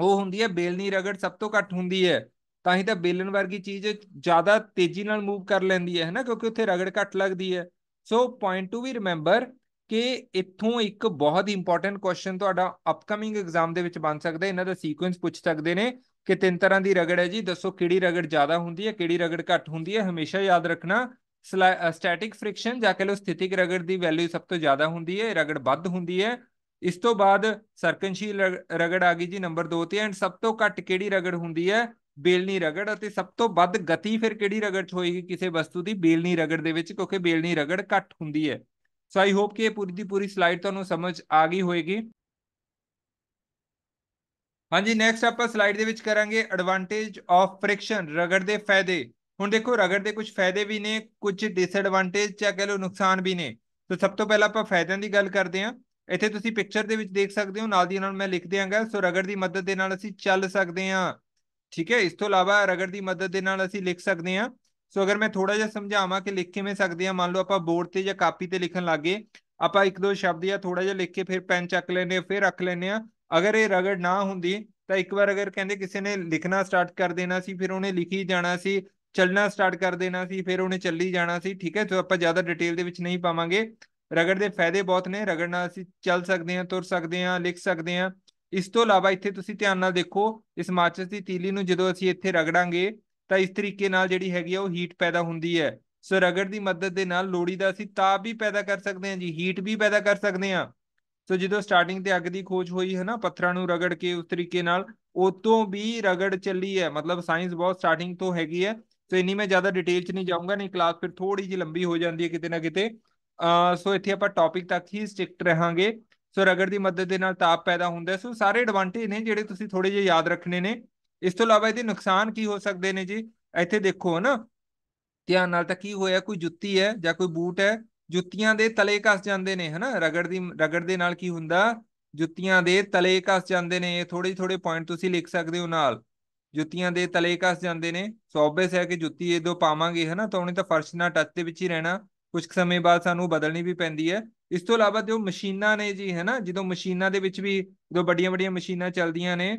ਉਹ ਹੁੰਦੀ ਹੈ ਬੇਲਨੀ ਰਗੜ ਸਭ ਤੋਂ ਘੱਟ ਹੁੰਦੀ ਹੈ ਤਾਂ ਹੀ ਤਾਂ ਬੇਲਨ ਵਰਗੀ ਚੀਜ਼ ਜ਼ਿਆਦਾ ਤੇਜ਼ੀ ਨਾਲ ਮੂਵ ਕਰ ਲੈਂਦੀ ਹੈ ਹੈ ਨਾ ਕਿਉਂਕਿ ਉੱਥੇ ਰਗੜ ਘੱਟ ਲੱਗਦੀ ਹੈ so point to be remember ਕਿ ਇੱਥੋਂ ਇੱਕ ਬਹੁਤ ਹੀ ਇੰਪੋਰਟੈਂਟ ਕੁਐਸਚਨ ਤੁਹਾਡਾ ਅਪਕਮਿੰਗ ਐਗਜ਼ਾਮ ਦੇ ਵਿੱਚ ਬਣ ਸਕਦਾ ਇਹਨਾਂ ਦਾ ਸੀਕੁਐਂਸ ਪੁੱਛ ਸਕਦੇ ਨੇ ਕਿ ਤਿੰਨ ਤਰ੍ਹਾਂ ਦੀ ਰਗੜ ਹੈ ਜੀ ਦੱਸੋ ਕਿਹੜੀ ਰਗੜ ਜ਼ਿਆਦਾ ਹੁੰਦੀ ਹੈ ਕਿਹੜੀ ਰਗੜ ਘੱਟ ਹੁੰਦੀ ਹੈ ਹਮੇਸ਼ਾ ਯਾਦ ਰੱਖਣਾ ਸਟੈਟਿਕ ਫ੍ਰਿਕਸ਼ਨ ਜਾਂ ਕਹ ਲੋ ਸਥਿਤਿਕ ਰਗੜ ਦੀ ਵੈਲਿਊ ਸਭ ਤੋਂ ਜ਼ਿਆਦਾ ਹੁੰਦੀ ਹੈ ਰਗੜ ਵੱਧ ਹੁੰਦੀ ਹੈ ਇਸ ਤੋਂ ਬਾਅਦ ਸਰਕਨਸ਼ੀਲ ਰਗੜ ਆ ਗਈ ਜੀ ਨੰਬਰ 2 ਤੇ ਐਂਡ ਸਭ ਤੋਂ ਘੱਟ ਕਿਹੜੀ ਰਗੜ ਹੁੰਦੀ ਹੈ ਬੇਲਨੀ ਰਗੜ ਅਤੇ ਸਭ ਤੋਂ ਵੱਧ ਗਤੀ ਫਿਰ ਕਿਹੜੀ ਰਗੜ 'ਚ ਹੋਏਗੀ ਕਿਸੇ ਵਸਤੂ ਦੀ ਬੇਲਨੀ ਰਗੜ ਦੇ ਵਿੱਚ ਕਿਉਂਕਿ ਬੇਲਨੀ ਰਗੜ ਘੱਟ ਹੁੰਦੀ ਹੈ ਸੋ ਆਈ ਹੋਪ ਕਿ ਇਹ ਪੂਰੀ ਦੀ ਪੂਰੀ ਸਲਾਈਡ ਤੁਹਾਨੂੰ ਸਮਝ ਆ ਗਈ ਹੋਵੇਗੀ ਹਾਂਜੀ ਨੈਕਸਟ ਆਪਾਂ ਸਲਾਈਡ ਦੇ ਵਿੱਚ ਕਰਾਂਗੇ ਐਡਵਾਂਟੇਜ ਆਫ ਫ੍ਰਿਕਸ਼ਨ ਰਗੜ ਦੇ ਫਾਇਦੇ ਹੁਣ ਦੇਖੋ ਰਗੜ ਦੇ ਕੁਝ ਫਾਇਦੇ ਵੀ ਨੇ ਕੁਝ ਡਿਸਐਡਵਾਂਟੇਜ ਜਾਂ ਕਹ ਲਓ ਨੁਕਸਾਨ ਵੀ ਨੇ ਸੋ ਸਭ ਤੋਂ ਪਹਿਲਾਂ ਆਪਾਂ ਫਾਇਦਿਆਂ ਦੀ ਗੱਲ ਕਰਦੇ ਹਾਂ ਇੱਥੇ ਤੁਸੀਂ ਪਿਕਚਰ ਦੇ ਵਿੱਚ ਦੇਖ ਸਕਦੇ ਹੋ ਨਾਲ ਦੀ ਨਾਲ ਮੈਂ ਲਿਖ ਦਿਆਂਗਾ ਸੋ ਰਗੜ ਦੀ ਮਦਦ ਦੇ ਨਾਲ ਅਸੀਂ ਚੱਲ ਸਕਦੇ ਹਾਂ ਠੀਕ ਹੈ ਇਸ ਤੋਂ ਇਲਾਵਾ ਰਗੜ ਦੀ ਮਦਦ ਦੇ ਨਾਲ ਅਸੀਂ ਲਿਖ ਸਕਦੇ ਹਾਂ ਸੋ ਅਗਰ ਮੈਂ ਥੋੜਾ ਜਿਹਾ ਸਮਝਾਵਾਂ ਕਿ ਲਿਖ ਕਿਵੇਂ ਸਕਦੇ ਆ ਮੰਨ ਲਓ ਆਪਾਂ ਬੋਰਡ ਤੇ ਜਾਂ ਕਾਪੀ ਤੇ ਲਿਖਣ ਲੱਗੇ ਆਪਾਂ ਇੱਕ ਦੋ ਸ਼ਬਦ ਜਾਂ ਥੋੜਾ ਜਿਹਾ ਲਿਖ ਕੇ ਫਿਰ ਪੈਨ ਚੱਕ ਲੈਨੇ ਆ ਫਿਰ ਰੱਖ ਲੈਨੇ ਆ ਅਗਰ ਇਹ ਰਗੜ ਨਾ ਹੁੰਦੀ ਤਾਂ ਇੱਕ ਵਾਰ ਅਗਰ ਕਹਿੰਦੇ ਕਿਸੇ ਨੇ ਲਿਖਣਾ ਸਟਾਰਟ ਕਰ ਦੇਣਾ ਸੀ ਫਿਰ ਉਹਨੇ ਲਿਖੀ ਜਾਣਾ ਸੀ ਚੱਲਣਾ ਸਟਾਰਟ ਕਰ ਦੇਣਾ ਸੀ ਫਿਰ ਉਹਨੇ ਚੱਲੀ ਜਾਣਾ ਸੀ ਠੀਕ ਹੈ ਤੇ ਆਪਾਂ ਜ਼ਿਆਦਾ ਡਿਟੇਲ ਦੇ ਵਿੱਚ ਨਹੀਂ ਪਾਵਾਂਗੇ ਰਗੜ ਦੇ ਫਾਇਦੇ ਬਹੁਤ ਨੇ ਰਗੜ ਨਾਲ ਅਸੀਂ ਚੱਲ ਸਕਦੇ ਹਾਂ ਤੁਰ ਸਕਦੇ ਹਾਂ ਲਿਖ ਸਕਦੇ ਹਾਂ ਇਸ ਤੋਂ ਇਲਾਵਾ ਇੱਥੇ ਤੁਸੀਂ ਧਿਆਨ ਨਾਲ ਦੇਖੋ ਇਸ ਮਾਚਸ ਦੀ ਤੀਲੀ ਨੂੰ ਜਦੋਂ ਅਸੀਂ ਇੱਥੇ ਰਗੜਾਂਗੇ ਤਾਂ ਇਸ ਤਰੀਕੇ ਨਾਲ ਜਿਹੜੀ ਹੈਗੀ ਆ ਉਹ ਹੀਟ ਪੈਦਾ ਹੁੰਦੀ ਹੈ ਸੋ ਰਗੜ ਦੀ ਮਦਦ ਦੇ ਨਾਲ ਲੋੜੀ ਦਾ ਅਸੀਂ ਤਾਪ ਵੀ ਪੈਦਾ ਕਰ ਸਕਦੇ ਹਾਂ ਜੀ ਹੀਟ ਵੀ ਪੈਦਾ ਕਰ ਸਕਦੇ ਹਾਂ ਸੋ ਜਦੋਂ ਸਟਾਰਟਿੰਗ ਤੇ ਅੱਗ ਦੀ ਖੋਜ ਹੋਈ ਹੈ ਨਾ ਪੱਥਰਾਂ ਨੂੰ ਰਗੜ ਕੇ ਉਸ ਤਰੀਕੇ ਨਾਲ ਉਤੋਂ ਵੀ ਰਗੜ ਚੱਲੀ ਹੈ ਮਤਲਬ ਸਾਇੰਸ ਬਹੁਤ ਸਟਾਰਟਿੰਗ ਤੋਂ ਹੈਗੀ ਹੈ ਸੋ ਇਨੀ ਮੈਂ ਜ਼ਿਆਦਾ ਡਿਟੇਲ 'ਚ ਨਹੀਂ ਜਾਊਂਗਾ ਨਹੀਂ ਕਲਾਸ ਫਿਰ ਥੋੜੀ ਜੀ ਲੰਬੀ ਹੋ ਜਾਂਦੀ ਹੈ ਕਿਤੇ ਨਾ ਕਿਤੇ ਸੋ ਇੱਥੇ ਆਪਾਂ ਟੌਪਿਕ ਤੱਕ ਹੀ ਸਟ੍ਰਿਕਟ ਰਹਾਂਗੇ ਸੋ ਰਗੜ ਦੀ ਮਦਦ ਦੇ ਨਾਲ ਤਾਪ ਪੈਦਾ ਹੁੰਦਾ ਸੋ ਸਾਰੇ ਐਡਵਾਂਟੇਜ ਨੇ ਜਿਹੜੇ ਤੁਸੀਂ ਥੋੜੇ ਜਿਹਾ ਯਾਦ ਰੱਖਣੇ ਨੇ ਇਸ ਤੋਂ ਇਲਾਵਾ ਇਹਦੇ ਨੁਕਸਾਨ ਕੀ ਹੋ ਸਕਦੇ ਨੇ ਜੀ ਇੱਥੇ ਦੇਖੋ ਨਾ ਧਿਆਨ ਨਾਲ ਤਾਂ ਕੀ ਹੋਇਆ ਕੋਈ ਜੁੱਤੀ ਹੈ ਜਾਂ ਕੋਈ ਬੂਟ ਹੈ ਜੁੱਤੀਆਂ ਦੇ ਤਲੇ ਘਸ ਜਾਂਦੇ ਨੇ ਹਨਾ ਰਗੜ ਦੀ ਰਗੜ ਦੇ ਨਾਲ ਕੀ ਹੁੰਦਾ ਜੁੱਤੀਆਂ ਦੇ ਤਲੇ ਘਸ ਜਾਂਦੇ ਨੇ ਇਹ ਥੋੜੇ ਥੋੜੇ ਪੁਆਇੰਟ ਤੁਸੀਂ ਲਿਖ ਸਕਦੇ ਹੋ ਨਾਲ ਜੁੱਤੀਆਂ ਦੇ ਤਲੇ ਘਸ ਜਾਂਦੇ ਨੇ ਸੋਬਸ ਹੈ ਕਿ ਜੁੱਤੀ ਜਦੋਂ ਪਾਵਾਂਗੇ ਹਨਾ ਤਾਂ ਉਹਨੇ ਤਾਂ ਫਰਸ਼ ਨਾਲ ਟੱਚ ਦੇ ਵਿੱਚ ਹੀ ਰਹਿਣਾ ਕੁਝ ਸਮੇਂ ਬਾਅਦ ਸਾਨੂੰ ਬਦਲਣੀ ਵੀ ਪੈਂਦੀ ਹੈ ਇਸ ਤੋਂ ਇਲਾਵਾ ਜੋ ਮਸ਼ੀਨਾਂ ਨੇ ਜੀ ਹਨਾ ਜਦੋਂ ਮਸ਼ੀਨਾਂ ਦੇ ਵਿੱਚ ਵੀ ਜੋ ਵੱਡੀਆਂ ਵੱਡੀਆਂ ਮਸ਼ੀਨਾਂ ਚੱਲਦੀਆਂ ਨੇ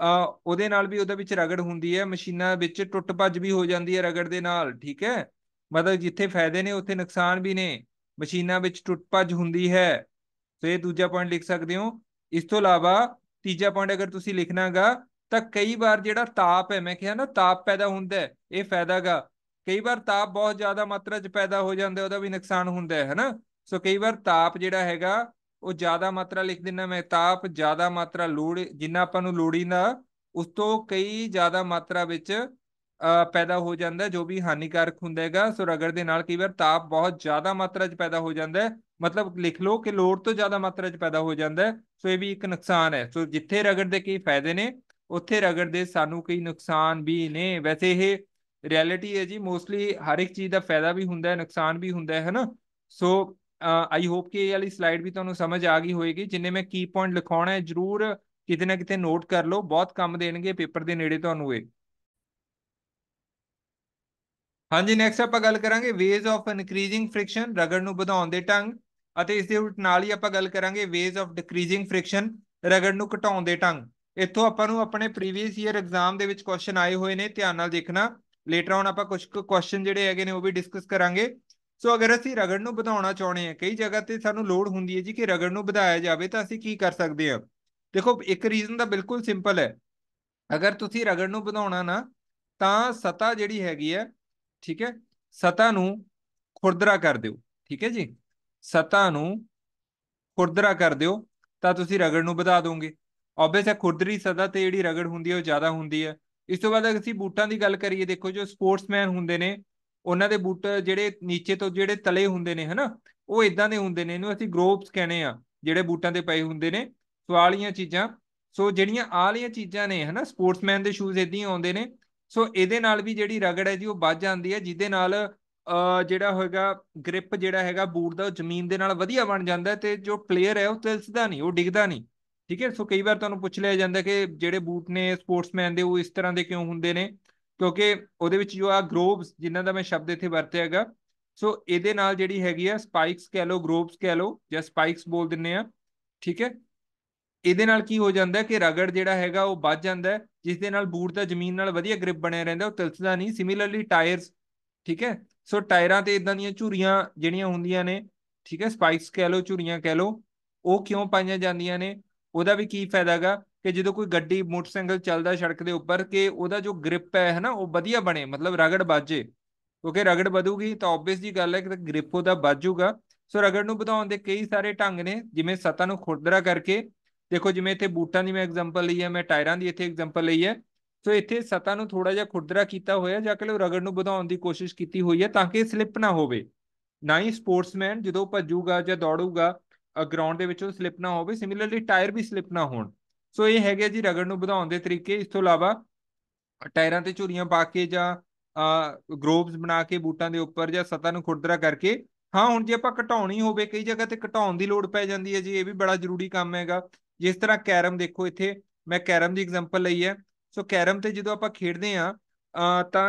ਉਹਦੇ ਨਾਲ ਵੀ ਉਹਦੇ ਵਿੱਚ ਰਗੜ ਹੁੰਦੀ ਹੈ ਮਸ਼ੀਨਾਂ ਵਿੱਚ ਟੁੱਟ ਭੱਜ ਵੀ ਹੋ ਜਾਂਦੀ ਹੈ ਰਗੜ ਦੇ ਨਾਲ ਠੀਕ ਹੈ ਮਤਲਬ ਜਿੱਥੇ ਫਾਇਦੇ ਨੇ ਉੱਥੇ ਨੁਕਸਾਨ ਵੀ ਨੇ ਮਸ਼ੀਨਾਂ ਵਿੱਚ ਟੁੱਟ ਭੱਜ ਹੁੰਦੀ ਹੈ ਤੇ ਇਹ ਦੂਜਾ ਪੁਆਇੰਟ ਲਿਖ ਸਕਦੇ ਹੋ ਇਸ ਤੋਂ ਇਲਾਵਾ ਤੀਜਾ ਪੁਆਇੰਟ ਅਗਰ ਤੁਸੀਂ ਲਿਖਣਾਗਾ ਤਾਂ ਕਈ ਵਾਰ ਜਿਹੜਾ ਤਾਪ ਹੈ ਮੈਂ ਕਿਹਾ ਨਾ ਤਾਪ ਪੈਦਾ ਹੁੰਦਾ ਹੈ ਇਹ ਫਾਇਦਾਗਾ ਕਈ ਵਾਰ ਤਾਪ ਬਹੁਤ ਜ਼ਿਆਦਾ ਮਾਤਰਾ 'ਚ ਪੈਦਾ ਹੋ ਜਾਂਦਾ ਉਹਦਾ ਵੀ ਨੁਕਸਾਨ ਹੁੰਦਾ ਹੈ ਹਨਾ ਸੋ ਕਈ ਵਾਰ ਤਾਪ ਜਿਹੜਾ ਹੈਗਾ ਉਹ ਜ਼ਿਆਦਾ ਮਾਤਰਾ ਲਿਖ ਦਿੰਨਾ ਮਹਿਤਾਪ ਜ਼ਿਆਦਾ ਮਾਤਰਾ ਲੋੜ ਜਿੰਨਾ ਆਪਾਂ ਨੂੰ ਲੋੜੀਂਦਾ ਉਸ ਤੋਂ ਕਈ ਜ਼ਿਆਦਾ ਮਾਤਰਾ ਵਿੱਚ ਪੈਦਾ ਹੋ ਜਾਂਦਾ ਜੋ ਵੀ ਹਾਨੀਕਾਰਕ ਹੁੰਦਾਗਾ ਸੋ ਰਗੜ ਦੇ ਨਾਲ ਕਈ ਵਾਰ ਤਾਪ ਬਹੁਤ ਜ਼ਿਆਦਾ ਮਾਤਰਾ 'ਚ ਪੈਦਾ ਹੋ ਜਾਂਦਾ ਮਤਲਬ ਲਿਖ ਲਓ ਕਿ ਲੋੜ ਤੋਂ ਜ਼ਿਆਦਾ ਮਾਤਰਾ 'ਚ ਪੈਦਾ ਹੋ ਜਾਂਦਾ ਸੋ ਇਹ ਵੀ ਇੱਕ ਨੁਕਸਾਨ ਹੈ ਸੋ ਜਿੱਥੇ ਰਗੜ ਦੇ ਕਈ ਫਾਇਦੇ ਨੇ ਉੱਥੇ ਰਗੜ ਦੇ ਸਾਨੂੰ ਕਈ ਨੁਕਸਾਨ ਵੀ ਨੇ ਵੈਸੇ ਇਹ ਰਿਐਲਿਟੀ ਹੈ ਜੀ ਮੋਸਟਲੀ ਹਰ ਇੱਕ ਚੀਜ਼ ਦਾ ਫਾਇਦਾ ਵੀ ਹੁੰਦਾ ਹੈ ਨੁਕਸਾਨ ਵੀ ਹੁੰਦਾ ਹੈ ਹਨਾ ਸੋ ਆਈ ਹੋਪ ਕਿ ਇਹ ਵਾਲੀ ਸਲਾਈਡ ਵੀ ਤੁਹਾਨੂੰ ਸਮਝ ਆ ਗਈ ਹੋਵੇਗੀ ਜਿੰਨੇ ਮੈਂ ਕੀ ਪੁਆਇੰਟ ਲਿਖਾਉਣਾ ਹੈ ਜਰੂਰ ਕਿਤੇ ਨਾ ਕਿਤੇ ਨੋਟ ਕਰ ਲਓ ਬਹੁਤ ਕੰਮ ਦੇਣਗੇ ਪੇਪਰ ਦੇ ਨੇੜੇ ਤੁਹਾਨੂੰ ਇਹ ਹਾਂਜੀ ਨੈਕਸਟ ਆਪਾਂ ਗੱਲ ਕਰਾਂਗੇ ਵੇਜ਼ ਆਫ ਇਨਕਰੀਜ਼ਿੰਗ ਫ੍ਰਿਕਸ਼ਨ ਰਗੜ ਨੂੰ ਵਧਾਉਣ ਦੇ ਢੰਗ ਅਤੇ ਇਸ ਦੇ ਉਲਟ ਨਾਲ ਹੀ ਆਪਾਂ ਗੱਲ ਕਰਾਂਗੇ ਵੇਜ਼ ਆਫ ਡਿਕਰੀਜ਼ਿੰਗ ਫ੍ਰਿਕਸ਼ਨ ਰਗੜ ਨੂੰ ਘਟਾਉਣ ਦੇ ਢੰਗ ਇੱਥੋਂ ਆਪਾਂ ਨੂੰ ਆਪਣੇ ਪ੍ਰੀਵੀਅਸ ਈਅਰ ਐਗਜ਼ਾਮ ਦੇ ਵਿੱਚ ਕੁਐਸਚਨ ਆਏ ਹੋਏ ਨੇ ਧਿਆਨ ਨਾਲ ਦੇਖਣਾ ਲੇਟਰ ਆਨ ਆਪਾਂ ਕੁਝ ਕੁਐਸਚਨ ਜਿਹੜੇ ਹੈਗੇ ਨੇ ਉਹ ਵੀ ਡਿਸਕਸ ਕਰਾਂਗੇ ਸੋ ਅਗਰ ਅਸੀਂ ਰਗੜ ਨੂੰ ਵਧਾਉਣਾ ਚਾਹੁੰਦੇ ਹਾਂ ਕਈ ਜਗ੍ਹਾ ਤੇ ਸਾਨੂੰ ਲੋੜ ਹੁੰਦੀ ਹੈ ਜੀ ਕਿ ਰਗੜ ਨੂੰ ਵਧਾਇਆ ਜਾਵੇ ਤਾਂ ਅਸੀਂ ਕੀ ਕਰ ਸਕਦੇ ਹਾਂ ਦੇਖੋ ਇੱਕ ਰੀਜ਼ਨ ਤਾਂ ਬਿਲਕੁਲ ਸਿੰਪਲ ਹੈ ਅਗਰ ਤੁਸੀਂ ਰਗੜ ਨੂੰ ਵਧਾਉਣਾ ਨਾ ਤਾਂ ਸਤਾ ਜਿਹੜੀ ਹੈਗੀ ਹੈ ਠੀਕ ਹੈ ਸਤਾ ਨੂੰ ਖੁਰਦਰਾ ਕਰ ਦਿਓ ਠੀਕ ਹੈ ਜੀ ਸਤਾ ਨੂੰ ਖੁਰਦਰਾ ਕਰ ਦਿਓ ਤਾਂ ਤੁਸੀਂ ਰਗੜ ਨੂੰ ਵਧਾ ਦੋਗੇ ਆਬਵੀਅਸ ਹੈ ਖੁਰਦਰੀ ਸਦਾ ਤੇ ਜਿਹੜੀ ਰਗੜ ਹੁੰਦੀ ਹੈ ਉਹ ਜ਼ਿਆਦਾ ਹੁੰਦੀ ਹੈ ਇਸ ਤੋਂ ਬਾਅਦ ਅਸੀਂ ਬੂਟਾਂ ਦੀ ਗੱਲ ਕਰੀਏ ਦੇਖੋ ਜੋ ਸਪੋਰਟਸਮੈਨ ਹੁੰਦੇ ਨੇ ਉਹਨਾਂ ਦੇ ਬੂਟ ਜਿਹੜੇ ਨੀਚੇ ਤੋਂ ਜਿਹੜੇ ਤਲੇ ਹੁੰਦੇ ਨੇ ਹਨਾ ਉਹ ਇਦਾਂ ਦੇ ਹੁੰਦੇ ਨੇ ਇਹਨੂੰ ਅਸੀਂ ਗਰੋਪਸ ਕਹਿੰਦੇ ਆ ਜਿਹੜੇ ਬੂਟਾਂ ਤੇ ਪਏ ਹੁੰਦੇ ਨੇ ਸੋ ਆਲੀਆਂ ਚੀਜ਼ਾਂ ਸੋ ਜਿਹੜੀਆਂ ਆਲੀਆਂ ਚੀਜ਼ਾਂ ਨੇ ਹਨਾ ਸਪੋਰਟਸਮੈਨ ਦੇ ਸ਼ੂਜ਼ ਇਦਾਂ ਹੀ ਆਉਂਦੇ ਨੇ ਸੋ ਇਹਦੇ ਨਾਲ ਵੀ ਜਿਹੜੀ ਰਗੜ ਹੈ ਜੀ ਉਹ ਵੱਜ ਜਾਂਦੀ ਹੈ ਜਿਹਦੇ ਨਾਲ ਜਿਹੜਾ ਹੋਏਗਾ ਗ੍ਰਿਪ ਜਿਹੜਾ ਹੈਗਾ ਬੂਟ ਦਾ ਉਹ ਜ਼ਮੀਨ ਦੇ ਨਾਲ ਵਧੀਆ ਬਣ ਜਾਂਦਾ ਤੇ ਜੋ ਪਲੇਅਰ ਹੈ ਉਹ ਤਿਲਸਦਾ ਨਹੀਂ ਉਹ ਡਿੱਗਦਾ ਨਹੀਂ ਠੀਕ ਹੈ ਸੋ ਕਈ ਵਾਰ ਤੁਹਾਨੂੰ ਪੁੱਛ ਲਿਆ ਜਾਂਦਾ ਕਿ ਜਿਹੜੇ ਬੂਟ ਨੇ ਸਪੋਰਟਸਮੈਨ ਦੇ ਉਹ ਇਸ ਤਰ੍ਹਾਂ ਦੇ ਕਿਉਂ ਹੁੰਦੇ ਨੇ ਕਿਉਂਕਿ ਉਹਦੇ ਵਿੱਚ ਜੋ ਆ ਗਰੋਵਸ ਜਿਨ੍ਹਾਂ ਦਾ ਮੈਂ ਸ਼ਬਦ ਇੱਥੇ ਵਰਤਿਆਗਾ ਹੈਗਾ ਸੋ ਇਹਦੇ ਨਾਲ ਜਿਹੜੀ ਹੈਗੀ ਆ ਸਪਾਈਕਸ ਕਹਿ ਲੋ ਗਰੋਵਸ ਕਹਿ ਲੋ ਜਾਂ ਸਪਾਈਕਸ ਬੋਲ ਦਿੰਨੇ ਆ ਠੀਕ ਹੈ ਇਹਦੇ ਨਾਲ ਕੀ ਹੋ ਜਾਂਦਾ ਕਿ ਰਗੜ ਜਿਹੜਾ ਹੈਗਾ ਉਹ ਵੱਜ ਜਾਂਦਾ ਜਿਸ ਦੇ ਨਾਲ ਬੂਟ ਦਾ ਜ਼ਮੀਨ ਨਾਲ ਵਧੀਆ ਗ੍ਰਿਪ ਬਣਿਆ ਰਹਿੰਦਾ ਉਹ ਤਿਲਸਦਾ ਨਹੀਂ ਸਿਮਿਲਰਲੀ ਟਾਇਰਸ ਠੀਕ ਹੈ ਸੋ ਟਾਇਰਾਂ ਤੇ ਇਦਾਂ ਦੀਆਂ ਝੁਰੀਆਂ ਜਿਹੜੀਆਂ ਹੁੰਦੀਆਂ ਨੇ ਠੀਕ ਹੈ ਸਪਾਈਕਸ ਕਹਿ ਲੋ ਝੁਰੀਆਂ ਕਹਿ ਲੋ ਉਹ ਕਿਉਂ ਪਾਈਆਂ ਜਾਂਦੀਆਂ ਨੇ ਉਹਦਾ ਵੀ ਕੀ ਫਾਇਦਾ ਹੈਗਾ ਕਿ ਜਦੋਂ ਕੋਈ ਗੱਡੀ ਮੋਟਰਸਾਈਕਲ ਚੱਲਦਾ ਸੜਕ ਦੇ ਉੱਪਰ ਕਿ ਉਹਦਾ ਜੋ ਗ੍ਰਿਪ ਹੈ ਹਨਾ ਉਹ ਵਧੀਆ ਬਣੇ ਮਤਲਬ ਰਗੜ ਬਾਜੇ ਕਿਉਂਕਿ ਰਗੜ ਵਧੂਗੀ ਤਾਂ ਆਬਵੀਅਸ ਜੀ ਗੱਲ ਹੈ ਕਿ ਗ੍ਰਿਪ ਉਹਦਾ ਵੱਜੂਗਾ ਸੋ ਰਗੜ ਨੂੰ ਵਧਾਉਣ ਦੇ ਕਈ ਸਾਰੇ ਢੰਗ ਨੇ ਜਿਵੇਂ ਸਤਾ ਨੂੰ ਖੁਰਦਰਾ ਕਰਕੇ ਦੇਖੋ ਜਿਵੇਂ ਇੱਥੇ ਬੂਟਾਂ ਦੀ ਮੈਂ ਐਗਜ਼ਾਮਪਲ ਲਈ ਹੈ ਮੈਂ ਟਾਇਰਾਂ ਦੀ ਇੱਥੇ ਐਗਜ਼ਾਮਪਲ ਲਈ ਹੈ ਸੋ ਇੱਥੇ ਸਤਾ ਨੂੰ ਥੋੜਾ ਜਿਹਾ ਖੁਰਦਰਾ ਕੀਤਾ ਹੋਇਆ ਜਾਂ ਕਿ ਲੋ ਰਗੜ ਨੂੰ ਵਧਾਉਣ ਦੀ ਕੋਸ਼ਿਸ਼ ਕੀਤੀ ਹੋਈ ਹੈ ਤਾਂ ਕਿ ਸਲਿੱਪ ਨਾ ਹੋਵੇ ਨਾ ਹੀ ਸਪੋਰਟਸਮੈਨ ਜਦੋਂ ਭੱਜੂਗਾ ਜਾਂ ਦੌੜੂਗਾ ਗਰਾਊਂਡ ਦੇ ਵਿੱਚ ਉਹ ਨਾ ਹੋਵੇ ਸਿਮਿਲਰਲੀ ਟਾਇਰ ਵੀ ਸਲਿਪ ਨਾ ਹੋਣ ਸੋ ਇਹ ਹੈਗੇ ਜੀ ਰਗੜ ਨੂੰ ਵਧਾਉਣ ਦੇ ਤਰੀਕੇ ਇਸ ਤੋਂ ਇਲਾਵਾ ਟਾਇਰਾਂ ਤੇ ਝੁਰੀਆਂ ਪਾ ਕੇ ਜਾਂ ਗਰੋਵਸ ਬਣਾ ਕੇ ਬੂਟਾਂ ਦੇ ਉੱਪਰ ਜਾਂ ਸਤਾ ਨੂੰ ਖੁਰਦਰਾ ਕਰਕੇ ਹਾਂ ਹੁਣ ਜੇ ਆਪਾਂ ਘਟਾਉਣੀ ਹੋਵੇ ਕਈ ਜਗ੍ਹਾ ਤੇ ਘਟਾਉਣ ਦੀ ਲੋੜ ਪੈ ਜਾਂਦੀ ਹੈ ਜੀ ਇਹ ਵੀ ਬੜਾ ਜ਼ਰੂਰੀ ਕੰਮ ਹੈਗਾ ਜਿਸ ਤਰ੍ਹਾਂ ਕੈਰਮ ਦੇਖੋ ਇੱਥੇ ਮੈਂ ਕੈਰਮ ਦੀ ਐਗਜ਼ਾਮਪਲ ਲਈ ਹੈ ਸੋ ਕੈਰਮ ਤੇ ਜਦੋਂ ਆਪਾਂ ਖੇਡਦੇ ਆ ਤਾਂ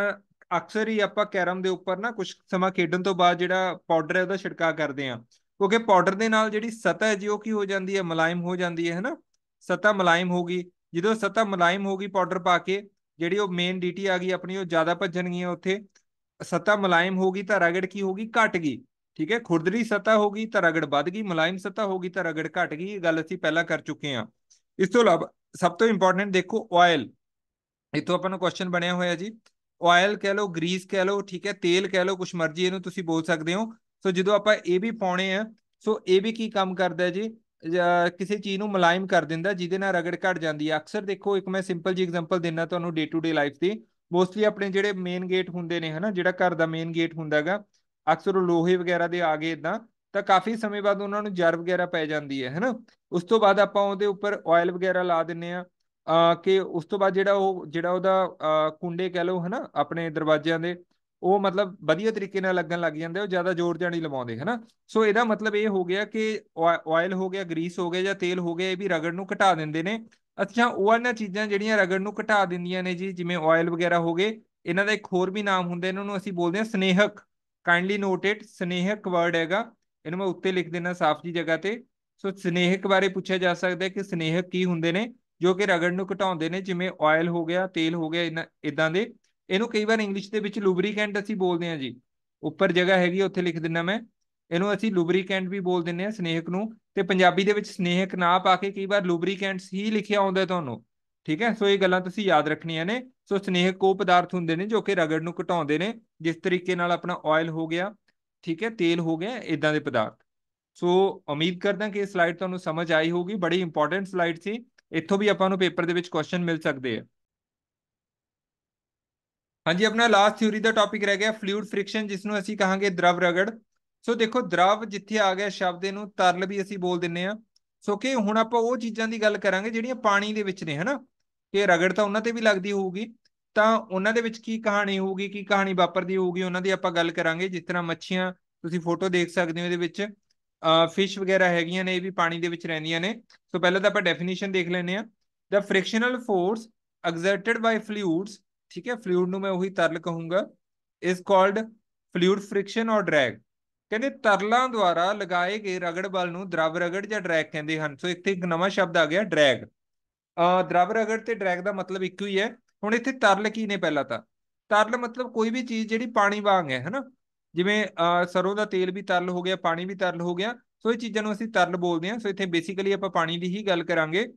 ਅਕਸਰ ਹੀ ਆਪਾਂ ਕੈਰਮ ਦੇ ਉੱਪਰ ਨਾ ਕੁਝ ਸਮਾਂ ਖੇਡਣ ਤੋਂ ਬਾਅਦ ਜਿਹੜਾ ਪਾਊਡਰ ਹੈ ਉਹਦਾ ਛਿੜਕਾ ਕਰਦੇ ਆ ਕਿਉਂਕਿ ਪਾਊਡਰ ਦੇ ਨਾਲ ਜਿਹੜੀ ਸਤਹ ਹੈ ਜੀ ਉਹ ਕੀ ਹੋ ਜਾਂਦੀ ਹੈ ਮਲਾਇਮ ਹੋ ਜਾਂਦੀ ਹੈ ਹੈਨਾ ਸਤਾ ਮਲਾਇਮ ਹੋਗੀ ਜਦੋਂ ਸਤਾ ਮਲਾਇਮ ਹੋਗੀ ਪਾਊਡਰ ਪਾ ਕੇ ਜਿਹੜੀ ਉਹ ਮੇਨ ਡੀਟੀ ਆ ਗਈ ਆਪਣੀ ਉਹ ਜ਼ਿਆਦਾ ਭੱਜਣਗੀਆਂ ਉੱਥੇ ਸਤਾ ਮਲਾਇਮ ਹੋਗੀ ਤਾਂ ਰਗੜ ਕੀ ਹੋਗੀ ਘਟ ਗਈ ਠੀਕ ਹੈ ਖੁਰਦਰੀ ਸਤਾ ਹੋਗੀ ਤਾਂ ਰਗੜ ਵੱਧ ਗਈ ਮਲਾਇਮ ਸਤਾ ਹੋਗੀ ਤਾਂ ਰਗੜ ਘਟ ਗਈ ਇਹ ਗੱਲ ਅਸੀਂ ਪਹਿਲਾਂ ਕਰ ਚੁੱਕੇ ਹਾਂ ਇਸ ਤੋਂ ਇਲਾਵਾ ਸਭ ਤੋਂ ਇੰਪੋਰਟੈਂਟ ਦੇਖੋ ਆਇਲ ਇਥੋਂ ਆਪਾਂ ਨੂੰ ਕੁਐਸਚਨ ਬਣਿਆ ਹੋਇਆ ਜੀ ਆਇਲ ਕਹਿ ਲਓ ਗਰੀਸ ਕਹਿ ਲਓ ਠੀਕ ਹੈ ਤੇਲ ਕਹਿ ਲਓ ਕੁਛ ਮਰਜ਼ੀ ਇਹਨੂੰ ਤੁਸੀਂ ਬੋਲ ਸਕਦੇ ਹੋ ਸੋ ਜਦੋਂ ਆਪਾਂ ਇਹ ਵੀ ਪਾਉਣੇ ਆ ਸੋ ਇਹ ਵੀ ਕੀ ਕੰਮ ਕਰਦਾ ਜੀ ਕਿਸੇ ਚੀਜ਼ ਨੂੰ ਮਲਾਇਮ ਕਰ ਦਿੰਦਾ ਜਿਹਦੇ ਨਾਲ ਰਗੜ ਘਟ ਜਾਂਦੀ ਹੈ ਅਕਸਰ ਦੇਖੋ ਇੱਕ ਮੈਂ ਸਿੰਪਲ ਜੀ ਐਗਜ਼ਾਮਪਲ ਦਿੰਦਾ ਤੁਹਾਨੂੰ ਡੇ ਟੂ ਡੇ ਲਾਈਫ ਦੀ ਮੋਸਟਲੀ ਆਪਣੇ ਜਿਹੜੇ ਮੇਨ ਗੇਟ ਹੁੰਦੇ ਨੇ ਹਨਾ ਜਿਹੜਾ ਘਰ ਦਾ ਮੇਨ ਗੇਟ ਹੁੰਦਾਗਾ ਅਕਸਰ ਲੋਹੇ ਵਗੈਰਾ ਦੇ ਆਗੇ ਇਦਾਂ ਤਾਂ ਕਾਫੀ ਸਮੇਂ ਬਾਅਦ ਉਹਨਾਂ ਨੂੰ ਜਰ ਵਗੈਰਾ ਪੈ ਜਾਂਦੀ ਹੈ ਹਨਾ ਉਸ ਤੋਂ ਬਾਅਦ ਆਪਾਂ ਉਹਦੇ ਉੱਪਰ ਆਇਲ ਵਗੈਰਾ ਲਾ ਦਿੰਨੇ ਆ ਕਿ ਉਸ ਤੋਂ ਬਾਅਦ ਜਿਹੜਾ ਉਹ ਜਿਹੜਾ ਉਹਦਾ ਕੁੰਡੇ ਕਹਿ ਲਓ ਹਨਾ ਆਪਣੇ ਦਰਵਾਜ਼ਿਆਂ ਦੇ ਉਹ ਮਤਲਬ ਵਧੀਆ ਤਰੀਕੇ ਨਾਲ ਲੱਗਣ ਲੱਗ ਜਾਂਦੇ ਉਹ ਜ਼ਿਆਦਾ ਜ਼ੋਰ ਜਾਨੀ ਲਵਾਉਂਦੇ ਹਨਾ ਸੋ ਇਹਦਾ ਮਤਲਬ ਇਹ ਹੋ ਗਿਆ ਕਿ ਆਇਲ ਹੋ ਗਿਆ ਗਰੀਸ ਹੋ ਗਿਆ ਜਾਂ ਤੇਲ ਹੋ ਗਿਆ ਇਹ ਵੀ ਰਗੜ ਨੂੰ ਘਟਾ ਦਿੰਦੇ ਨੇ ਅੱਛਾ ਉਹ ਇਹਨਾਂ ਚੀਜ਼ਾਂ ਜਿਹੜੀਆਂ ਰਗੜ ਨੂੰ ਘਟਾ ਦਿੰਦੀਆਂ ਨੇ ਜੀ ਜਿਵੇਂ ਆਇਲ ਵਗੈਰਾ ਹੋ ਗਏ ਇਹਨਾਂ ਦਾ ਇੱਕ ਹੋਰ ਵੀ ਨਾਮ ਹੁੰਦਾ ਇਹਨਾਂ ਨੂੰ ਅਸੀਂ ਬੋਲਦੇ ਹਾਂ ਸਨੇਹਕ ਕਾਈਂਡਲੀ ਨੋਟ ਇਟ ਸਨੇਹਕ ਵਰਡ ਹੈਗਾ ਇਹਨੂੰ ਮੈਂ ਉੱਤੇ ਲਿਖ ਦੇਣਾ ਸਾਫ਼ ਜੀ ਜਗ੍ਹਾ ਤੇ ਸੋ ਸਨੇਹਕ ਬਾਰੇ ਪੁੱਛਿਆ ਜਾ ਸਕਦਾ ਹੈ ਕਿ ਸਨੇਹਕ ਕੀ ਹੁੰਦੇ ਨੇ ਜੋ ਕਿ ਰਗੜ ਨੂੰ ਘਟਾਉਂਦੇ ਨੇ ਜਿਵੇਂ ਆਇਲ ਹੋ ਗਿਆ ਤੇਲ ਹੋ ਗਿਆ ਇਦਾਂ ਦੇ ਇਹਨੂੰ ਕਈ ਵਾਰ ਇੰਗਲਿਸ਼ ਦੇ ਵਿੱਚ ਲੂਬਰੀਕੈਂਟ ਅਸੀਂ ਬੋਲਦੇ ਹਾਂ ਜੀ ਉੱਪਰ ਜਗ੍ਹਾ ਹੈਗੀ ਉੱਥੇ ਲਿਖ ਦਿੰਨਾ ਮੈਂ ਇਹਨੂੰ ਅਸੀਂ ਲੂਬਰੀਕੈਂਟ ਵੀ ਬੋਲ ਦਿੰਨੇ ਆ ਸਨੇਹਕ ਨੂੰ ਤੇ ਪੰਜਾਬੀ ਦੇ ਵਿੱਚ ਸਨੇਹਕ ਨਾ ਪਾ ਕੇ ਕਈ ਵਾਰ ਲੂਬਰੀਕੈਂਟਸ ਹੀ ਲਿਖਿਆ ਆਉਂਦਾ ਤੁਹਾਨੂੰ ਠੀਕ ਹੈ ਸੋ ਇਹ ਗੱਲਾਂ ਤੁਸੀਂ ਯਾਦ ਰੱਖਣੀਆਂ ਨੇ ਸੋ ਸਨੇਹਕ ਉਹ ਪਦਾਰਥ ਹੁੰਦੇ ਨੇ ਜੋ ਕਿ ਰਗੜ ਨੂੰ ਘਟਾਉਂਦੇ ਨੇ ਜਿਸ ਤਰੀਕੇ ਨਾਲ ਆਪਣਾ ਆਇਲ ਹੋ ਗਿਆ ਠੀਕ ਹੈ ਤੇਲ ਹੋ ਗਿਆ ਇਦਾਂ ਦੇ ਪਦਾਰਥ ਸੋ ਉਮੀਦ ਕਰਦਾ ਕਿ ਇਹ ਸਲਾਈਡ ਤੁਹਾਨੂੰ ਸਮਝ ਆਈ ਹੋਗੀ ਬੜੀ ਇੰਪੋਰਟੈਂਟ ਸਲਾਈਡ ਸੀ ਇੱਥੋਂ ਵੀ ਆਪਾਂ ਨੂੰ ਪੇਪਰ ਦੇ ਵਿੱਚ ਕੁਐਸਚਨ ਮਿਲ ਸਕਦੇ ਆ ਹਾਂਜੀ ਆਪਣਾ ਲਾਸਟ ਥਿਊਰੀ ਦਾ ਟਾਪਿਕ ਰਹਿ ਗਿਆ ਫਲੂਇਡ ਫ੍ਰਿਕਸ਼ਨ ਜਿਸ ਨੂੰ ਅਸੀਂ ਕਹਾਂਗੇ ਦਰਵ ਰਗੜ ਸੋ ਦੇਖੋ ਦਰਵ ਜਿੱਥੇ ਆ ਗਿਆ ਸ਼ਬਦ ਇਹਨੂੰ ਤਰਲ ਵੀ ਅਸੀਂ ਬੋਲ ਦਿੰਨੇ ਆ ਸੋ ਕਿ ਹੁਣ ਆਪਾਂ ਉਹ ਚੀਜ਼ਾਂ ਦੀ ਗੱਲ ਕਰਾਂਗੇ ਜਿਹੜੀਆਂ ਪਾਣੀ ਦੇ ਵਿੱਚ ਨੇ ਹਨਾ ਕਿ ਰਗੜ ਤਾਂ ਉਹਨਾਂ ਤੇ ਵੀ ਲੱਗਦੀ ਹੋਊਗੀ ਤਾਂ ਉਹਨਾਂ ਦੇ ਵਿੱਚ ਕੀ ਕਹਾਣੀ ਹੋਊਗੀ ਕੀ ਕਹਾਣੀ ਵਾਪਰਦੀ ਹੋਊਗੀ ਉਹਨਾਂ ਦੀ ਆਪਾਂ ਗੱਲ ਕਰਾਂਗੇ ਜਿਸ ਤਰ੍ਹਾਂ ਮੱਛੀਆਂ ਤੁਸੀਂ ਫੋਟੋ ਦੇਖ ਸਕਦੇ ਹੋ ਇਹਦੇ ਵਿੱਚ ਫਿਸ਼ ਵਗੈਰਾ ਹੈਗੀਆਂ ਨੇ ਇਹ ਵੀ ਪਾਣੀ ਦੇ ਵਿੱਚ ਰਹਿੰਦੀਆਂ ਨੇ ਸੋ ਪਹਿਲਾਂ ਤਾਂ ਆਪਾਂ ਡੈਫੀਨੇਸ਼ਨ ਦੇਖ ਲੈਂਦੇ ਆ ਦਾ ਫ੍ਰਿਕਸ਼ਨਲ ਫੋਰਸ ਐਗਜ਼ਰਟਡ ਬਾਈ ਫਲੂਇਡਸ ਠੀਕ ਹੈ ਫਲੂਇਡ ਨੂੰ ਮੈਂ ਉਹੀ ਤਰਲ ਕਹੂੰਗਾ is called fluid friction or drag ਕਹਿੰਦੇ ਤਰਲਾਂ ਦੁਆਰਾ ਲਗਾਏ ਗਏ ਰਗੜ ਬਲ ਨੂੰ ਦਰਵ ਰਗੜ ਜਾਂ ਡਰੈਗ ਕਹਿੰਦੇ ਹਨ ਸੋ ਇੱਥੇ ਇੱਕ ਨਵਾਂ ਸ਼ਬਦ ਆ ਗਿਆ ਡਰੈਗ ਅ ਦਰਵ ਰਗੜ ਤੇ ਡਰੈਗ ਦਾ ਮਤਲਬ ਇੱਕੋ ਹੀ ਹੈ ਹੁਣ ਇੱਥੇ ਤਰਲ ਕੀ ਨੇ ਪਹਿਲਾਂ ਤਾਂ ਤਰਲ ਮਤਲਬ ਕੋਈ ਵੀ ਚੀਜ਼ ਜਿਹੜੀ ਪਾਣੀ ਵਾਂਗ ਹੈ ਹਨਾ ਜਿਵੇਂ ਸਰੋਂ ਦਾ ਤੇਲ ਵੀ ਤਰਲ ਹੋ ਗਿਆ ਪਾਣੀ ਵੀ ਤਰਲ ਹੋ ਗਿਆ ਸੋ ਇਹ ਚੀਜ਼ਾਂ ਨੂੰ ਅਸੀਂ ਤਰਲ ਬੋਲਦੇ ਹਾਂ ਸੋ ਇੱਥੇ ਬੇਸਿਕਲੀ ਆਪਾਂ ਪਾਣੀ ਦੀ ਹੀ ਗੱਲ ਕਰਾਂਗੇ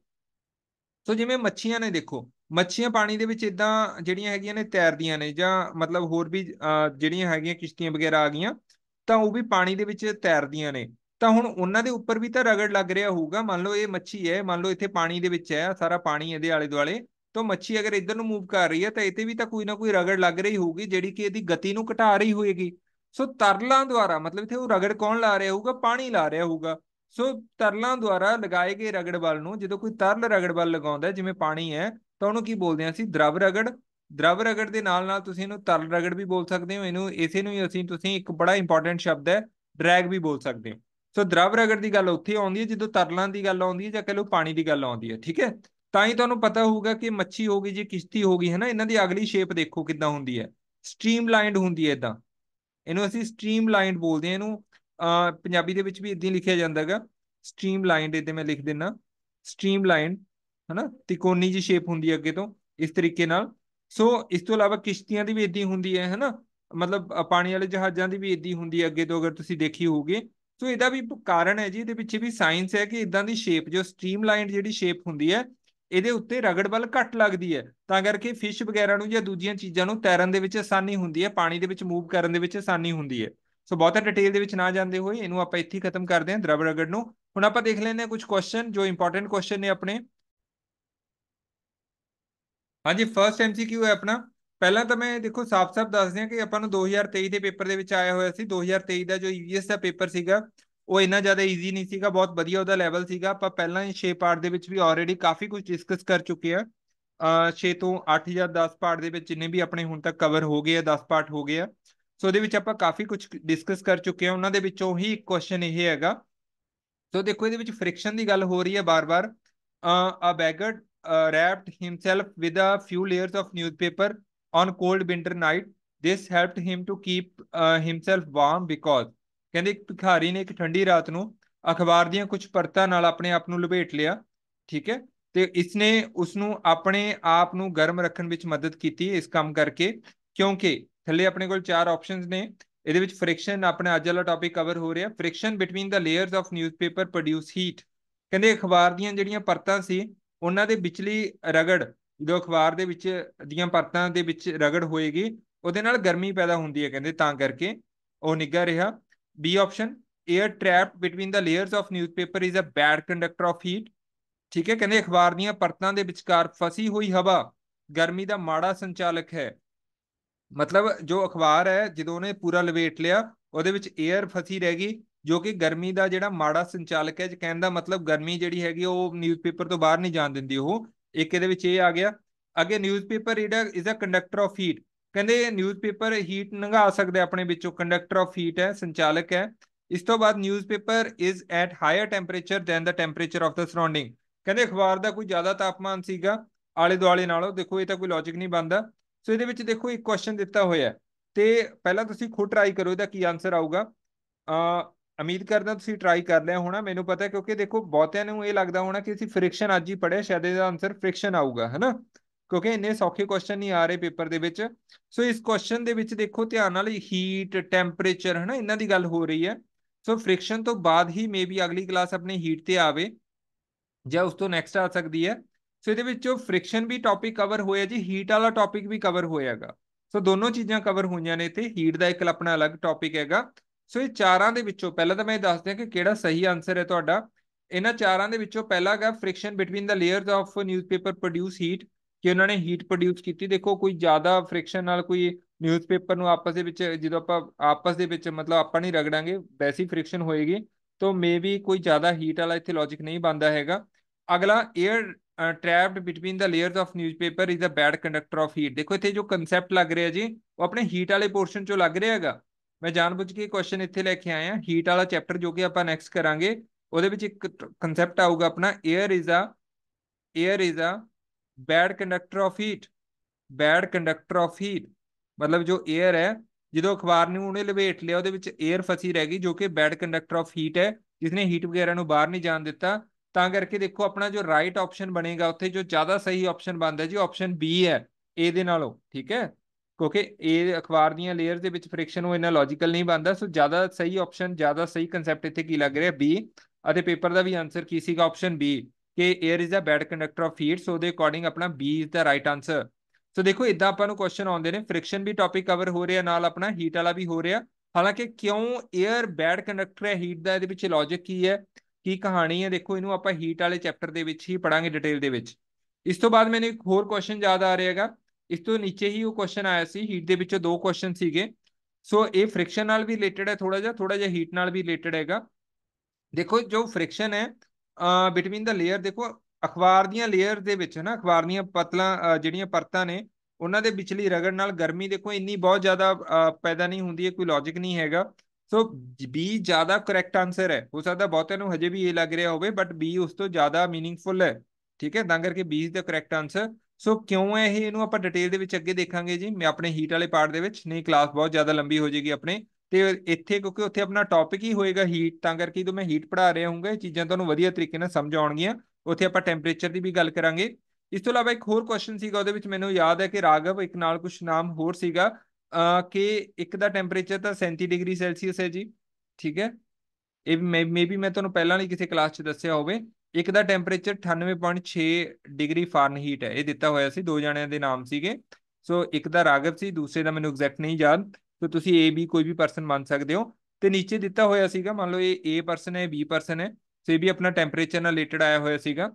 ਸੋ ਜਿਵੇਂ ਮੱਛੀਆਂ ਨੇ ਦੇਖੋ ਮੱਛੀਆਂ ਪਾਣੀ ਦੇ ਵਿੱਚ ਇਦਾਂ ਜਿਹੜੀਆਂ ਹੈਗੀਆਂ ਨੇ ਤੈਰਦੀਆਂ ਨੇ ਜਾਂ ਮਤਲਬ ਹੋਰ ਵੀ ਜਿਹੜੀਆਂ ਹੈਗੀਆਂ ਕਿਸ਼ਤੀਆਂ ਵਗੈਰਾ ਆ ਗਈਆਂ ਤਾਂ ਉਹ ਵੀ ਪਾਣੀ ਦੇ ਵਿੱਚ ਤੈਰਦੀਆਂ ਨੇ ਤਾਂ ਹੁਣ ਉਹਨਾਂ ਦੇ ਉੱਪਰ ਵੀ ਤਾਂ ਰਗੜ ਲੱਗ ਰਿਹਾ ਹੋਊਗਾ ਮੰਨ ਲਓ ਇਹ ਮੱਛੀ ਹੈ ਮੰਨ ਲਓ ਇੱਥੇ ਪਾਣੀ ਦੇ ਵਿੱਚ ਹੈ ਸਾਰਾ ਪਾਣੀ ਇਹਦੇ ਆਲੇ ਦੁਆਲੇ ਤਾਂ ਮੱਛੀ ਅਗਰ ਇੱਧਰ ਨੂੰ ਮੂਵ ਕਰ ਰਹੀ ਹੈ ਤਾਂ ਇੱਥੇ ਵੀ ਤਾਂ ਕੋਈ ਨਾ ਕੋਈ ਰਗੜ ਲੱਗ ਰਹੀ ਹੋਊਗੀ ਜਿਹੜੀ ਕਿ ਇਹਦੀ ਗਤੀ ਨੂੰ ਘਟਾ ਰਹੀ ਹੋਏਗੀ ਸੋ ਤਰਲਾਂ ਦੁਆਰਾ ਮਤਲਬ ਇੱਥੇ ਉਹ ਰਗੜ ਕੌਣ ਲਾ ਰਿਹਾ ਹੋਊਗਾ ਪਾਣੀ ਲਾ ਰਿਹਾ ਹੋਊਗਾ ਸੋ ਤਰਲਾਂ ਦੁਆਰਾ ਲਗਾਏ ਗਏ ਰਗੜ ਬਲ ਨੂੰ ਜਦੋਂ ਕੋਈ ਤਰਲ ਰਗੜ ਬਲ ਲਗਾਉਂਦਾ ਜਿਵੇਂ ਪਾਣੀ ਹੈ ਤਾਂ ਉਹਨੂੰ ਕੀ ਬੋਲਦੇ ਆ ਅਸੀਂ ਦਰਵ ਰਗੜ ਦਰਵ ਰਗੜ ਦੇ ਨਾਲ ਨਾਲ ਤੁਸੀਂ ਇਹਨੂੰ ਤਰਲ ਰਗੜ ਵੀ ਬੋਲ ਸਕਦੇ ਹੋ ਇਹਨੂੰ ਇਸੇ ਨੂੰ ਹੀ ਅਸੀਂ ਤੁਸੀਂ ਇੱਕ ਬੜਾ ਇੰਪੋਰਟੈਂਟ ਸ਼ਬਦ ਹੈ ਡਰੈਗ ਵੀ ਬੋਲ ਸਕਦੇ ਹੋ ਸੋ ਦਰਵ ਰਗੜ ਦੀ ਗੱਲ ਉੱਥੇ ਆਉਂਦੀ ਹੈ ਜਦੋਂ ਤਰਲਾਂ ਦੀ ਗੱਲ ਆਉਂਦੀ ਹੈ ਜਾਂ ਕਹ ਲੋ ਪਾਣੀ ਦੀ ਗੱਲ ਆਉਂਦੀ ਹੈ ਠੀਕ ਹੈ ਤਾਂ ਹੀ ਤੁਹਾਨੂੰ ਪਤਾ ਹੋਊਗਾ ਕਿ ਮੱਛੀ ਹੋਗੀ ਜੇ ਜੀ ਕਿਸ਼ਤੀ ਹੋਗੀ ਹੈ ਨਾ ਇਹਨਾਂ ਦੀ ਅਗਲੀ ਸ਼ੇਪ ਦੇਖੋ ਕਿੱਦਾਂ ਹੁੰਦੀ ਹੈ ਸਟ੍ਰੀਮ ਲਾਈਨਡ ਹੁੰਦੀ ਹੈ ਇਦਾਂ ਇਹਨੂੰ ਅਸੀਂ ਸਟ੍ਰੀਮ ਲਾਈਨਡ ਬੋਲਦੇ ਹਾਂ ਇਹਨੂੰ ਪੰਜਾਬੀ ਦੇ ਵਿੱਚ ਵੀ ਇਦਾਂ ਲਿਖਿਆ ਜਾਂਦਾ ਹੈਗਾ ਸਟ੍ਰੀਮ ਲਾਈਨਡ ਇਹਦੇ ਮੈਂ ਲਿਖ ਦਿੰਨਾ ਸਟ੍ਰੀਮ ਲਾਈਨ ਹਨਾ ਤਿਕੋਣੀ ਜੀ ਸ਼ੇਪ ਹੁੰਦੀ ਹੈ ਅੱਗੇ ਤੋਂ ਇਸ ਤਰੀਕੇ ਨਾਲ ਸੋ ਇਸ ਤੋਂ ਇਲਾਵਾ ਕਿਸ਼ਤੀਆਂ ਦੀ ਵੀ ਇਦਾਂ ਹੁੰਦੀ ਹੈ ਹਨਾ ਮਤਲਬ ਪਾਣੀ ਵਾਲੇ ਜਹਾਜ਼ਾਂ ਦੀ ਵੀ ਇਦਾਂ ਹੁੰਦੀ ਹੈ ਅੱਗੇ ਤੋਂ ਅਗਰ ਤੁਸੀਂ ਦੇਖੀ ਹੋਊਗੀ ਸੋ ਇਹਦਾ ਵੀ ਕਾਰਨ ਹੈ ਜੀ ਇਹਦੇ ਪਿੱਛੇ ਵੀ ਸਾਇੰਸ ਹੈ ਕਿ ਇਦਾਂ ਦੀ ਸ਼ੇਪ ਜੋ ਸਟ੍ਰੀਮਲਾਈਨਡ ਜਿਹੜੀ ਸ਼ੇਪ ਹੁੰਦੀ ਹੈ ਇਹਦੇ ਉੱਤੇ ਰਗੜ ਬਲ ਘੱਟ ਲੱਗਦੀ ਹੈ ਤਾਂ ਕਰਕੇ ਫਿਸ਼ ਵਗੈਰਾ ਨੂੰ ਜਾਂ ਦੂਜੀਆਂ ਚੀਜ਼ਾਂ ਨੂੰ ਤੈਰਨ ਦੇ ਵਿੱਚ ਆਸਾਨੀ ਹੁੰਦੀ ਹੈ ਪਾਣੀ ਦੇ ਵਿੱਚ ਮੂਵ ਕਰਨ ਦੇ ਵਿੱਚ ਆਸਾਨੀ ਹੁੰਦੀ ਹੈ ਸੋ ਬਹੁਤਾ ਡਿਟੇਲ ਦੇ ਵਿੱਚ ਨਾ ਜਾਂਦੇ ਹੋਏ ਇਹਨੂੰ ਆਪਾਂ ਇੱਥੇ ਖਤਮ ਕਰਦੇ ਹਾਂ ਦਰਬ ਰਗੜ ਨੂੰ ਹੁਣ ਆਪਾਂ ਦੇਖ ਲੈਂਦੇ ਹਾਂ ਕੁਝ ਕੁਐਸਚਨ ਜੋ ਇੰਪੋਰਟੈਂਟ ਕੁਐਸਚਨ ਨੇ ਆਪਣੇ ਹਾਂਜੀ ਫਰਸਟ ਐਮਸੀਕਿਊ ਹੈ ਆਪਣਾ ਪਹਿਲਾਂ ਤਾਂ ਮੈਂ ਦੇਖੋ ਸਾਫ਼-ਸਾਫ਼ ਦੱਸ ਦਿਆਂ ਕਿ ਆਪਾਂ ਨੂੰ 2023 ਦੇ ਪੇਪਰ ਦੇ ਵਿੱਚ ਆਇਆ ਹੋਇਆ ਸੀ 2023 ਦਾ ਜੋ ਈਵੀਐਸ e ਦਾ ਪੇਪਰ ਸੀਗਾ ਉਹ ਇੰਨਾ ਜ਼ਿਆਦਾ ਈਜ਼ੀ ਨਹੀਂ ਸੀਗਾ ਬਹੁਤ ਵਧੀਆ ਉਹਦਾ ਲੈਵਲ ਸੀਗਾ ਆਪਾਂ ਪਹਿਲਾਂ ਹੀ 6 ਪਾਰਟ ਦੇ ਵਿੱਚ ਵੀ ਆਲਰੇਡੀ ਕਾਫੀ ਕੁਝ ਡਿਸਕਸ ਕਰ ਚੁੱਕੇ ਆ 6 ਤੋਂ 8 ਜਾਂ 10 ਪਾਰਟ ਦੇ ਵਿੱਚ ਜਿੰਨੇ ਵੀ ਆਪਣੇ ਹੁਣ ਤੱਕ ਕਵਰ ਹੋ ਗਏ ਆ 10 ਪਾਰਟ ਹੋ ਗਏ ਆ ਸੋ ਉਹਦੇ ਵਿੱਚ ਆਪਾਂ ਕਾਫੀ ਕੁਝ ਡਿਸਕਸ ਕਰ ਚੁੱਕੇ ਆ ਉਹਨਾਂ ਦੇ ਵਿੱਚੋਂ ਹੀ ਇੱਕ ਕੁਐਸਚਨ ਇਹ ਹੈਗਾ ਸੋ ਦੇਖੋ ਇਹਦੇ ਵਿੱਚ ਫ੍ਰਿਕਸ਼ਨ ਦੀ ਗੱਲ ਹੋ ਰਹੀ ਹੈ ਬਾਰ-ਬਾਰ a beggar uh, wrapped himself with a few layers of newspaper on cold winter night. This helped him to keep uh, himself warm because ਕਹਿੰਦੇ ਇੱਕ ਭਿਖਾਰੀ ਨੇ ਇੱਕ ਠੰਡੀ ਰਾਤ ਨੂੰ ਅਖਬਾਰ ਦੀਆਂ ਕੁਝ ਪਰਤਾਂ ਨਾਲ ਆਪਣੇ ਆਪ ਨੂੰ ਲਪੇਟ ਲਿਆ ਠੀਕ ਹੈ ਤੇ ਇਸ ਨੇ ਉਸ ਨੂੰ ਆਪਣੇ ਆਪ ਨੂੰ ਗਰਮ ਰੱਖਣ ਵਿੱਚ ਮਦਦ ਕੀਤੀ ਇਸ ਕੰਮ ਕਰਕੇ ਕਿਉਂਕਿ ਥੱਲੇ ਆਪਣੇ ਕੋਲ ਚਾਰ ਆਪਸ਼ਨਸ ਨੇ ਇਹਦੇ ਵਿੱਚ ਫ੍ਰਿਕਸ਼ਨ ਆਪਣੇ ਅੱਜ ਵਾਲਾ ਟਾਪਿਕ ਕਵਰ ਹੋ ਰਿਹਾ friction between the layers of newspaper produce heat ਕਹਿੰਦੇ ਅਖਬਾਰ ਦੀਆਂ ਜਿਹੜੀਆਂ ਪਰਤਾਂ ਸੀ ਉਹਨਾਂ ਦੇ ਵਿਚਲੀ ਰਗੜ ਜੋ ਅਖਬਾਰ ਦੇ ਵਿੱਚ ਦੀਆਂ ਪਰਤਾਂ ਦੇ ਵਿੱਚ ਰਗੜ ਹੋਏਗੀ ਉਹਦੇ ਨਾਲ ਗਰਮੀ ਪੈਦਾ ਹੁੰਦੀ ਹੈ ਕਹਿੰਦੇ ਤਾਂ ਕਰਕੇ ਉਹ ਨਿੱਗਾ ਰਿਹਾ B option air trap between the layers of newspaper is a bad conductor of heat ਠੀਕ ਹੈ ਕਹਿੰਦੇ ਅਖਬਾਰ ਦੀਆਂ ਪਰਤਾਂ ਦੇ ਵਿਚਕਾਰ ਫਸੀ ਹੋਈ ਹਵਾ ਗਰਮੀ ਦਾ ਮਾੜਾ ਸੰਚਾਲਕ ਹੈ ਮਤਲਬ ਜੋ ਅਖਬਾਰ ਹੈ ਜਦੋਂ ਉਹਨੇ ਪੂਰਾ ਲਵੇਟ ਲਿਆ ਉਹਦੇ ਵਿੱਚ 에ਅਰ ਫਸੀ ਰਹਿ ਗਈ ਜੋ ਕਿ ਗਰਮੀ ਦਾ ਜਿਹੜਾ ਮਾੜਾ ਸੰਚਾਲਕ ਹੈ ਜੇ ਕਹਿੰਦਾ ਮਤਲਬ ਗਰਮੀ ਜਿਹੜੀ ਹੈਗੀ ਉਹ ਨਿਊਜ਼ਪੇਪਰ ਤੋਂ ਬਾਹਰ ਨਹੀਂ ਜਾਣ ਦਿੰਦੀ ਉਹ ਇੱਕ ਇਹਦੇ ਵਿੱਚ ਇਹ ਆ ਗਿਆ ਅਗੇ newspaper reader is a conductor of heat ਕਹਿੰਦੇ ਨਿਊਜ਼ਪੇਪਰ ਹੀਟ ਨੰਗਾ ਸਕਦੇ ਆਪਣੇ ਵਿੱਚੋਂ ਕੰਡਕਟਰ ਆਫ ਹੀਟ ਹੈ ਸੰਚਾਲਕ ਹੈ ਇਸ ਤੋਂ ਬਾਅਦ newspaper is at higher temperature than the temperature of the surrounding ਕਹਿੰਦੇ ਅਖਬਾਰ ਦਾ ਕੋਈ ਜ਼ਿਆਦਾ ਤਾਪਮਾਨ ਸੀਗਾ ਆਲੇ ਦੁਆਲੇ ਨਾਲੋਂ ਦੇਖੋ ਇਹ ਤਾਂ ਕੋਈ ਲੌਜੀਕ ਨਹੀਂ ਬਣਦਾ ਸੋ ਇਹਦੇ ਵਿੱਚ ਦੇਖੋ ਇੱਕ ਕੁਐਸਚਨ ਦਿੱਤਾ ਹੋਇਆ ਤੇ ਪਹਿਲਾਂ ਤੁਸੀਂ ਖੁਦ ਟਰਾਈ ਕਰੋ ਇਹਦਾ ਕੀ ਆਨਸਰ ਆਊਗਾ ਆ ਉਮੀਦ ਕਰਦਾ ਤੁਸੀਂ ਟਰਾਈ ਕਰ ਲਿਆ ਹੋਣਾ ਮੈਨੂੰ ਪਤਾ ਹੈ ਕਿਉਂਕਿ ਦੇਖੋ ਬਹੁਤਿਆਂ ਨੂੰ ਇਹ ਲੱਗਦਾ ਹੋਣਾ ਕਿ ਅਸੀਂ ਫ੍ਰਿਕਸ਼ਨ ਅੱਜ ਹੀ ਪੜਿਆ ਸ਼ਾਇਦ ਇਹਦਾ ਆਨਸਰ ਫ੍ਰਿਕਸ਼ਨ ਆਊਗਾ ਹੈਨਾ ਕਿਉਂਕਿ ਇੰਨੇ ਸੌਖੇ ਕੁਐਸਚਨ ਨਹੀਂ ਆ ਰਹੇ ਪੇਪਰ ਦੇ ਵਿੱਚ ਸੋ ਇਸ ਕੁਐਸਚਨ ਦੇ ਵਿੱਚ ਦੇਖੋ ਧਿਆਨ ਨਾਲ ਹੀਟ ਟੈਂਪਰੇਚਰ ਹੈਨਾ ਇਹਨਾਂ ਦੀ ਗੱਲ ਹੋ ਰਹੀ ਹੈ ਸੋ ਫ੍ਰਿਕਸ਼ਨ ਤੋਂ ਬਾਅਦ ਹੀ ਮੇਬੀ ਅਗਲੀ ਕਲਾਸ ਆਪਣੇ ਹੀਟ ਤੇ ਆਵੇ ਜਾਂ ਉਸ ਤੋਂ ਨੈਕਸਟ ਆ ਸਕਦੀ ਹੈ ਸੋ ਇਹਦੇ ਵਿੱਚ ਫ੍ਰਿਕਸ਼ਨ ਵੀ ਟੌਪਿਕ ਕਵਰ ਹੋਇਆ ਜੀ ਹੀਟ ਵਾਲਾ ਟੌਪਿਕ ਵੀ ਕਵਰ ਹੋਇਆਗਾ ਸੋ ਦੋਨੋਂ ਚੀਜ਼ਾਂ ਕਵਰ ਹੋਈਆਂ ਨੇ ਤੇ ਹੀਟ ਦਾ ਇੱਕ ਆਪਣਾ ਅਲੱਗ ਟੌਪਿਕ ਹੈਗਾ ਸੋ ਇਹ ਚਾਰਾਂ ਦੇ ਵਿੱਚੋਂ ਪਹਿਲਾਂ ਤਾਂ ਮੈਂ ਦੱਸ ਦਿਆਂ ਕਿ ਕਿਹੜਾ ਸਹੀ ਆਨਸਰ ਹੈ ਤੁਹਾਡਾ ਇਹਨਾਂ ਚਾਰਾਂ ਦੇ ਵਿੱਚੋਂ ਪਹਿਲਾ ਹੈਗਾ friction between the layers of newspaper produce heat ਕਿ ਉਹਨਾਂ ਨੇ ਹੀਟ ਪ੍ਰੋਡਿਊਸ ਕੀਤੀ ਦੇਖੋ ਕੋਈ ਜ਼ਿਆਦਾ ਫ੍ਰਿਕਸ਼ਨ ਨਾਲ ਕੋਈ ਨਿਊਜ਼ਪੇਪਰ ਨੂੰ ਆਪਸ ਦੇ ਵਿੱਚ ਜਦੋਂ ਆਪਾਂ ਆਪਸ ਦੇ ਵਿੱਚ ਮਤਲਬ ਆਪਾਂ ਨਹੀਂ ਰਗੜਾਂਗੇ ਵੈਸੀ ਫ੍ਰਿਕਸ਼ਨ ਹੋਏਗੀ ਤਾਂ ਮੇਬੀ ਕੋਈ ਜ਼ਿਆਦਾ ਹੀਟ ਵਾਲਾ ਇੱਥੇ ਲੌਜੀਕ ਨਹੀਂ ਬੰਦਾ ਹੈਗਾ ਅਗਲਾ air trapped between the layers of newspaper is a bad conductor of heat ਦੇਖੋ ਇੱਥੇ ਜੋ ਕਨਸੈਪਟ ਲੱਗ ਰਿਹਾ ਜੀ ਉਹ ਆਪਣੇ ਹੀਟ ਵਾਲੇ ਪੋਰਸ਼ਨ ਚੋਂ ਲੱਗ ਰਿਹਾ ਹੈਗਾ ਮੈਂ ਜਾਣਬੁੱਝ ਕੇ ਕੁਐਸਚਨ ਇੱਥੇ ਲੈ ਕੇ ਆਇਆ ਹੀਟ ਵਾਲਾ ਚੈਪਟਰ ਜੋ ਕਿ ਆਪਾਂ ਨੈਕਸਟ ਕਰਾਂਗੇ ਉਹਦੇ ਵਿੱਚ ਇੱਕ ਕਨਸੈਪਟ ਆਊਗਾ ਆਪਣਾ air is a air is a bad conductor of heat bad conductor of heat ਮਤਲਬ ਜੋ 에ਅਰ ਹੈ ਜਦੋਂ ਅਖਬਾਰ ਨੂੰ ਉਹਨੇ ਲਵੇਟ ਲਿਆ ਉਹਦੇ ਵਿੱਚ 에ਅਰ ਫਸੀ ਰਹਿ ਗਈ ਜੋ ਕਿ ਬੈਡ ਕੰਡਕਟਰ ਆਫ ਹੀਟ ਹੈ ਜਿਸ ਨੇ ਹੀਟ ਵਗੈਰਾ ਨੂੰ ਬਾਹਰ ਨਹੀਂ ਜਾਣ ਦਿੱਤਾ ਤਾਂ ਕਰਕੇ ਦੇਖੋ ਆਪਣਾ ਜੋ ਰਾਈਟ ਆਪਸ਼ਨ ਬਣੇਗਾ ਉੱਥੇ ਜੋ ਜ਼ਿਆਦਾ ਸਹੀ ਆਪਸ਼ਨ ਬਣਦਾ ਜੀ ਆਪਸ਼ਨ ਬੀ ਹੈ ਏ ਦੇ ਨਾਲੋਂ ਠੀਕ ਹੈ ਕਿਉਂਕਿ ਇਹ ਅਖਬਾਰ ਦੀਆਂ ਲੇਅਰਸ ਦੇ ਵਿੱਚ ਫ੍ਰਿਕਸ਼ਨ ਉਹ ਇਨਾ ਲੌਜੀਕਲ ਨਹੀਂ ਬਣਦਾ ਸੋ ਜ਼ਿਆਦਾ ਸਹੀ ਆਪਸ਼ਨ ਜ਼ਿਆਦਾ ਸਹੀ ਕਨਸੈਪਟ ਇੱਥੇ ਕੀ ਲੱਗ ਰਿਹਾ ਬੀ ਅਤੇ ਪੇਪਰ ਦਾ ਵੀ ਆਨਸਰ ਕੀ ਸੀਗਾ ਆਪਸ਼ਨ ਬੀ ਕਿ air is a bad conductor of heat so ਦੇ ਅਕੋਰਡਿੰਗ ਆਪਣਾ B is the right answer so ਦੇਖੋ ਇਦਾਂ ਆਪਾਂ ਨੂੰ ਕੁਐਸਚਨ ਆਉਂਦੇ ਨੇ ਫ੍ਰਿਕਸ਼ਨ ਵੀ ਟਾਪਿਕ ਕਵਰ ਹੋ ਰਿਹਾ ਨਾਲ ਆਪਣਾ ਹੀਟ ਵਾਲਾ ਵੀ ਹੋ ਰਿਹਾ ਹਾਲਾਂਕਿ ਕਿਉਂ 에ਅਰ ਬੈਡ ਕੰਡਕਟਰ ਹੈ ਹੀਟ ਦਾ ਇਹਦੇ ਵਿੱਚ ਲੌਜੀਕ ਕੀ ਹੈ ਕੀ ਕਹਾਣੀ ਹੈ ਦੇਖੋ ਇਹਨੂੰ ਆਪਾਂ ਹੀਟ ਵਾਲੇ ਚੈਪਟਰ ਦੇ ਵਿੱਚ ਹੀ ਪੜਾਂਗੇ ਡਿਟੇਲ ਦੇ ਵਿੱਚ ਇਸ ਤੋਂ ਬਾਅਦ ਮੈਨੂੰ ਇੱਕ ਹੋਰ ਕੁਐਸਚਨ ਯਾਦ ਆ ਰਿਹਾ ਹੈਗਾ ਇਸ ਤੋਂ ਨੀਚੇ ਹੀ ਉਹ ਕੁਐਸਚਨ ਆਇਆ ਸੀ ਹੀਟ ਦੇ ਵਿੱਚੋਂ ਦੋ ਕੁਐਸਚਨ ਸੀਗੇ ਸੋ ਇਹ ਫ੍ਰਿਕਸ਼ਨ ਨਾਲ ਵੀ ਰਿਲੇਟਡ ਹੈ ਥੋੜਾ ਜਿਹਾ ਥੋੜਾ ਜਿਹਾ ਹੀਟ ਨਾਲ ਵੀ ਰਿਲੇਟਡ ਹੈਗਾ ਦੇਖੋ ਜੋ ਫ੍ਰਿਕਸ਼ਨ ਹੈ ਬਿਟਵੀਨ ਦਾ ਲੇਅਰ ਦੇਖੋ ਅਖਬਾਰ ਦੀਆਂ ਲੇਅਰ ਦੇ ਵਿੱਚ ਨਾ ਅਖਬਾਰ ਦੀਆਂ ਪਤਲਾ ਜਿਹੜੀਆਂ ਪਰਤਾਂ ਨੇ ਉਹਨਾਂ ਦੇ ਵਿਚਲੀ ਰਗੜ ਨਾਲ ਗਰਮੀ ਦੇਖੋ ਇੰਨੀ ਬਹੁਤ ਜ਼ਿਆਦਾ ਪੈਦਾ ਨਹੀਂ ਹੁੰਦੀ ਹੈ ਕੋਈ ਲੌਜੀਕ ਨਹੀਂ ਹੈਗਾ ਸੋ ਬੀ ਜ਼ਿਆਦਾ ਕਰੈਕਟ ਆਨਸਰ ਹੈ ਹੋ ਸਕਦਾ ਬਹੁਤਿਆਂ ਨੂੰ ਹਜੇ ਵੀ ਇਹ ਲੱਗ ਰਿਹਾ ਹੋਵੇ ਬਟ ਬੀ ਉਸ ਤੋਂ ਜ਼ਿਆਦਾ मीनिंगफुल ਹੈ ਠੀਕ ਹੈ ਤਾਂ ਕਰਕੇ ਬੀ ਇਸ ਦਾ ਕਰੈਕਟ ਆਨਸਰ ਸੋ ਕਿਉਂ ਹੈ ਇਹ ਇਹਨੂੰ ਆਪਾਂ ਡਿਟੇਲ ਦੇ ਵਿੱਚ ਅੱਗੇ ਦੇਖਾਂਗੇ ਜੀ ਮੈਂ ਆਪਣੇ ਹੀਟ ਵਾਲੇ ਪਾਰਟ ਦੇ ਵਿੱਚ ਨਹੀਂ ਕਲਾਸ ਬਹੁਤ ਜ਼ਿਆਦਾ ਲੰਬੀ ਹੋ ਜੇਗੀ ਆਪਣੇ ਤੇ ਇੱਥੇ ਕਿਉਂਕਿ ਉੱਥੇ ਆਪਣਾ ਟੌਪਿਕ ਹੀ ਹੋਏਗਾ ਹੀਟ ਤਾਂ ਕਰਕੇ ਜਦੋਂ ਮੈਂ ਹੀਟ ਪੜਾ ਰਿਹਾ ਹਾਂਗਾ ਇਹ ਚੀਜ਼ਾਂ ਤੁਹਾਨੂੰ ਵਧੀਆ ਤਰੀਕੇ ਨਾਲ ਸਮਝ ਆਉਣਗੀਆਂ ਉੱਥੇ ਆਪਾਂ ਟੈਂਪਰੇਚਰ ਦੀ ਵੀ ਗੱਲ ਕਰਾਂਗੇ ਇਸ ਤੋਂ ਇਲਾਵਾ ਇੱਕ ਹੋਰ ਕੁਐਸਚਨ ਸੀਗਾ ਉਹਦੇ ਵਿੱਚ ਮੈਨੂੰ ਯਾਦ ਹੈ ਕਿ ਰਾਗਵ ਇੱਕ ਨਾਲ ਕੁਝ ਨਾਮ ਹੋਰ ਸੀਗਾ ਕਿ ਇੱਕ ਦਾ ਟੈਂਪਰੇਚਰ ਤਾਂ 37 ਡਿਗਰੀ ਸੈਲਸੀਅਸ ਹੈ ਜੀ ਠੀਕ ਹੈ ਇਹ ਮੇਬੀ ਮੈਂ ਤੁਹਾਨੂੰ ਪਹਿਲਾਂ ਵੀ ਕਿਸੇ ਕਲਾਸ 'ਚ ਦੱਸਿਆ ਹੋਵੇ ਇੱਕ ਦਾ ਟੈਂਪਰੇਚਰ 98.6 ਡਿਗਰੀ ਫਾਰਨਹੀਟ ਹੈ ਇਹ ਦਿੱਤਾ ਹੋਇਆ ਸੀ ਦੋ ਜਣਿਆਂ ਦੇ ਨਾਮ ਸੀਗੇ ਸੋ ਇੱਕ ਦਾ ਰਾਗਵ ਸੀ ਦੂਸਰੇ ਦਾ ਮੈਨੂੰ ਐਗਜ਼ੈਕਟ ਨਹੀਂ ਯਾਦ ਸੋ ਤੁਸੀਂ ਏ ਵੀ ਕੋਈ ਵੀ ਪਰਸਨ ਮੰਨ ਸਕਦੇ ਹੋ ਤੇ ਨੀਚੇ ਦਿੱਤਾ ਹੋਇਆ ਸੀਗਾ ਮੰਨ ਲਓ ਇਹ ਏ ਪਰਸਨ ਹੈ ਬੀ ਪਰਸਨ ਹੈ ਸੋ ਇਹ ਵੀ ਆਪਣਾ ਟੈਂਪਰੇਚਰ ਨਾਲ ਰਿਲੇਟਡ ਆਇਆ ਹੋਇਆ ਸੀਗਾ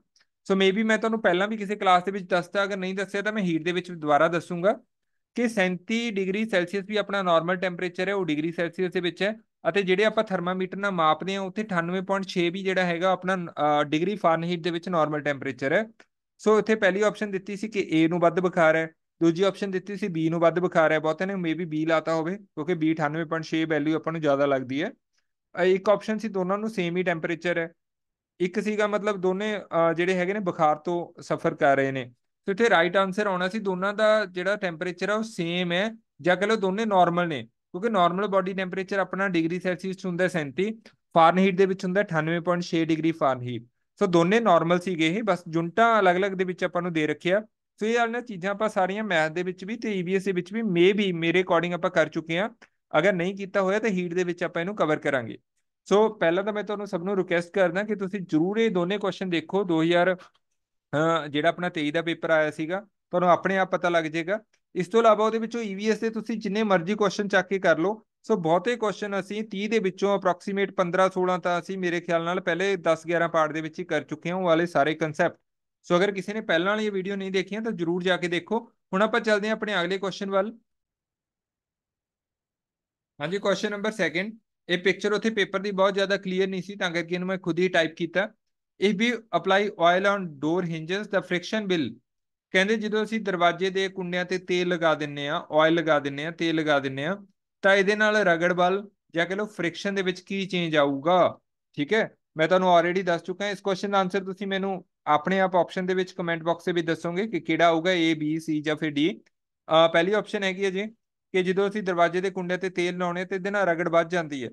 ਸੋ ਮੇਬੀ ਮੈਂ ਤੁਹਾਨੂੰ ਪਹਿਲਾਂ ਵੀ ਕਿਸੇ ਕਲਾਸ ਦੇ ਵਿੱਚ ਦੱਸਤਾ ਅਗਰ ਨਹੀਂ ਦੱਸਿਆ ਤਾਂ ਮੈਂ ਹੀਟ ਦੇ ਵਿੱਚ ਦੁਬਾਰਾ ਦੱਸੂਗਾ ਕਿ 37 ਡਿਗਰੀ ਸੈਲਸੀਅਸ ਵੀ ਆਪਣਾ ਨਾਰਮਲ ਟੈਂਪਰੇਚਰ ਹੈ ਉਹ ਡਿਗਰੀ ਸੈਲਸੀਅਸ ਦੇ ਵਿੱਚ ਹੈ ਅਤੇ ਜਿਹੜੇ ਆਪਾਂ ਥਰਮਾਮੀਟਰ ਨਾਲ ਮਾਪਦੇ ਆ ਉੱਥੇ 98.6 ਵੀ ਜਿਹੜਾ ਹੈਗਾ ਆਪਣਾ ਡਿਗਰੀ ਫਾਰਨਹੀਟ ਦੇ ਵਿੱਚ ਨਾਰਮਲ ਟੈਂਪਰੇਚਰ ਹੈ ਸੋ ਇੱਥੇ ਪਹਿਲੀ ਆਪਸ਼ਨ ਦਿੱਤੀ ਸੀ ਕਿ A ਨੂੰ ਵੱਧ ਬੁਖਾਰ ਹੈ ਦੂਜੀ ਆਪਸ਼ਨ ਦਿੱਤੀ ਸੀ B ਨੂੰ ਵੱਧ ਬੁਖਾਰ ਹੈ ਬਹੁਤੇ ਨੇ ਮੇਬੀ B ਲਾਤਾ ਹੋਵੇ ਕਿਉਂਕਿ B 98.6 ਵੈਲਿਊ ਆਪਾਂ ਨੂੰ ਜ਼ਿਆਦਾ ਲੱਗਦੀ ਹੈ ਇੱਕ ਆਪਸ਼ਨ ਸੀ ਦੋਨਾਂ ਨੂੰ ਸੇਮ ਹੀ ਟੈਂਪਰੇਚਰ ਹੈ ਇੱਕ ਸੀਗਾ ਮਤਲਬ ਦੋਨੇ ਜਿਹੜੇ ਹੈਗੇ ਨੇ ਬੁਖਾਰ ਤੋਂ ਸਫਰ ਕਰ ਰਹੇ ਨੇ ਸੋ ਇੱਥੇ ਰਾਈਟ ਆਨਸਰ ਆਉਣਾ ਸੀ ਦੋਨਾਂ ਦਾ ਜਿਹੜਾ ਟੈਂਪਰੇਚਰ ਹੈ ਉਹ ਸੇਮ ਹੈ ਜਾਂ ਕਹ ਲਓ ਦੋਨੇ ਨਾਰਮਲ ਨੇ ਕਿਉਂਕਿ ਨਾਰਮਲ ਬਾਡੀ ਟੈਂਪਰੇਚਰ ਆਪਣਾ ਡਿਗਰੀ ਸੈਲਸੀਅਸ 'ਚ ਹੁੰਦਾ 37 ਫਾਰਨਹੀਟ ਦੇ ਵਿੱਚ ਹੁੰਦਾ 98.6 ਡਿਗਰੀ ਫਾਰਨਹੀਟ ਸੋ ਦੋਨੇ ਨਾਰਮਲ ਸੀਗੇ ਇਹ ਬਸ ਜੁੰਟਾਂ ਅਲੱਗ-ਅਲੱਗ ਦੇ ਵਿੱਚ ਆਪਾਂ ਨੂੰ ਦੇ ਰੱਖਿਆ ਸੋ ਇਹ ਵਾਲੀਆਂ ਚੀਜ਼ਾਂ ਆਪਾਂ ਸਾਰੀਆਂ ਮੈਥ ਦੇ ਵਿੱਚ ਵੀ ਤੇ ਈਵੀਐਸ e ਦੇ ਵਿੱਚ ਵੀ ਮੇ ਵੀ ਮੇਰੇ ਅਕੋਰਡਿੰਗ ਆਪਾਂ ਕਰ ਚੁੱਕੇ ਆ ਅਗਰ ਨਹੀਂ ਕੀਤਾ ਹੋਇਆ ਤਾਂ ਹੀਟ ਦੇ ਵਿੱਚ ਆਪਾਂ ਇਹਨੂੰ ਕਵਰ ਕਰਾਂਗੇ ਸੋ ਪਹਿਲਾਂ ਤਾਂ ਮੈਂ ਤੁਹਾਨੂੰ ਸਭ ਨੂੰ ਰਿਕਵੈਸਟ ਕਰਦਾ ਕਿ ਤੁਸੀਂ ਜ਼ਰੂਰ ਇਹ ਦੋਨੇ ਕੁਐਸਚਨ ਦੇਖੋ 2000 ਜਿਹੜਾ ਆਪਣਾ 23 ਦਾ ਪੇਪਰ ਆਇਆ ਸੀਗਾ ਤੁਹਾਨੂੰ ਆਪਣੇ ਆਪ ਪਤਾ ਲੱਗ ਜਾਏਗਾ ਇਸ ਤੋਂ ਇਲਾਵਾ ਉਹਦੇ ਵਿੱਚੋਂ EVS ਦੇ ਤੁਸੀਂ ਜਿੰਨੇ ਮਰਜ਼ੀ ਕੁਐਸਚਨ ਚੱਕ ਕੇ ਕਰ ਲਓ ਸੋ ਬਹੁਤੇ ਕੁਐਸਚਨ ਅਸੀਂ 30 ਦੇ ਵਿੱਚੋਂ ਅਪਰੋਕਸੀਮੇਟ 15 16 ਤਾਂ ਅਸੀਂ ਮੇਰੇ ਖਿਆਲ ਨਾਲ ਪਹਿਲੇ 10 11 ਪਾਰਟ ਦੇ ਵਿੱਚ ਹੀ ਕਰ ਚੁੱਕੇ ਹਾਂ ਉਹ ਵਾਲੇ ਸਾਰੇ ਕਨਸੈਪਟ ਸੋ ਅਗਰ ਕਿਸੇ ਨੇ ਪਹਿਲਾਂ ਵਾਲੀ ਵੀਡੀਓ ਨਹੀਂ ਦੇਖੀਆਂ ਤਾਂ ਜਰੂਰ ਜਾ ਕੇ ਦੇਖੋ ਹੁਣ ਆਪਾਂ ਚੱਲਦੇ ਹਾਂ ਆਪਣੇ ਅਗਲੇ ਕੁਐਸਚਨ ਵੱਲ ਹਾਂਜੀ ਕੁਐਸਚਨ ਨੰਬਰ 2 ਇਹ ਪਿਕਚਰ ਉੱਥੇ ਪੇਪਰ ਦੀ ਬਹੁਤ ਜ਼ਿਆਦਾ ਕਲੀਅਰ ਨਹੀਂ ਸੀ ਤਾਂ ਕਰਕੇ ਇਹਨੂੰ ਮੈਂ ਖੁਦ ਹੀ ਟਾਈਪ ਕੀਤਾ if we apply oil on door hinges the friction will ਕਹਿੰਦੇ ਜਦੋਂ ਅਸੀਂ ਦਰਵਾਜ਼ੇ ਦੇ ਕੁੰਡਿਆਂ ਤੇ ਤੇਲ ਲਗਾ ਦਿੰਨੇ ਆ ਆਇਲ ਲਗਾ ਦਿੰਨੇ ਆ ਤੇਲ ਲਗਾ ਦਿੰਨੇ ਆ ਤਾਂ ਇਹਦੇ ਨਾਲ ਰਗੜ ਬਲ ਜਾਂ ਕਹ ਲੋ ਫ੍ਰਿਕਸ਼ਨ ਦੇ ਵਿੱਚ ਕੀ ਚੇਂਜ ਆਊਗਾ ਠੀਕ ਹੈ ਮੈਂ ਤੁਹਾਨੂੰ ਆਲਰੇਡੀ ਦੱਸ ਚੁੱਕਾ ਇਸ ਕੁਐਸਚਨ ਦਾ ਆਨਸਰ ਤੁਸੀਂ ਮੈਨੂੰ ਆਪਣੇ ਆਪ ਆਪਸ਼ਨ ਦੇ ਵਿੱਚ ਕਮੈਂਟ ਬਾਕਸ ਤੇ ਵੀ ਦੱਸੋਗੇ ਕਿ ਕਿਹੜਾ ਆਊਗਾ A B C ਜਾਂ ਫਿਰ D ਪਹਿਲੀ ਆਪਸ਼ਨ ਹੈਗੀ ਹੈ ਜੀ ਕਿ ਜਦੋਂ ਅਸੀਂ ਦਰਵਾਜ਼ੇ ਦੇ ਕੁੰਡੇ ਤੇ ਤੇਲ ਲਾਉਣੇ ਤੇ ਇਹਦੇ ਨਾਲ ਰਗੜ ਵੱਧ ਜਾਂਦੀ ਹੈ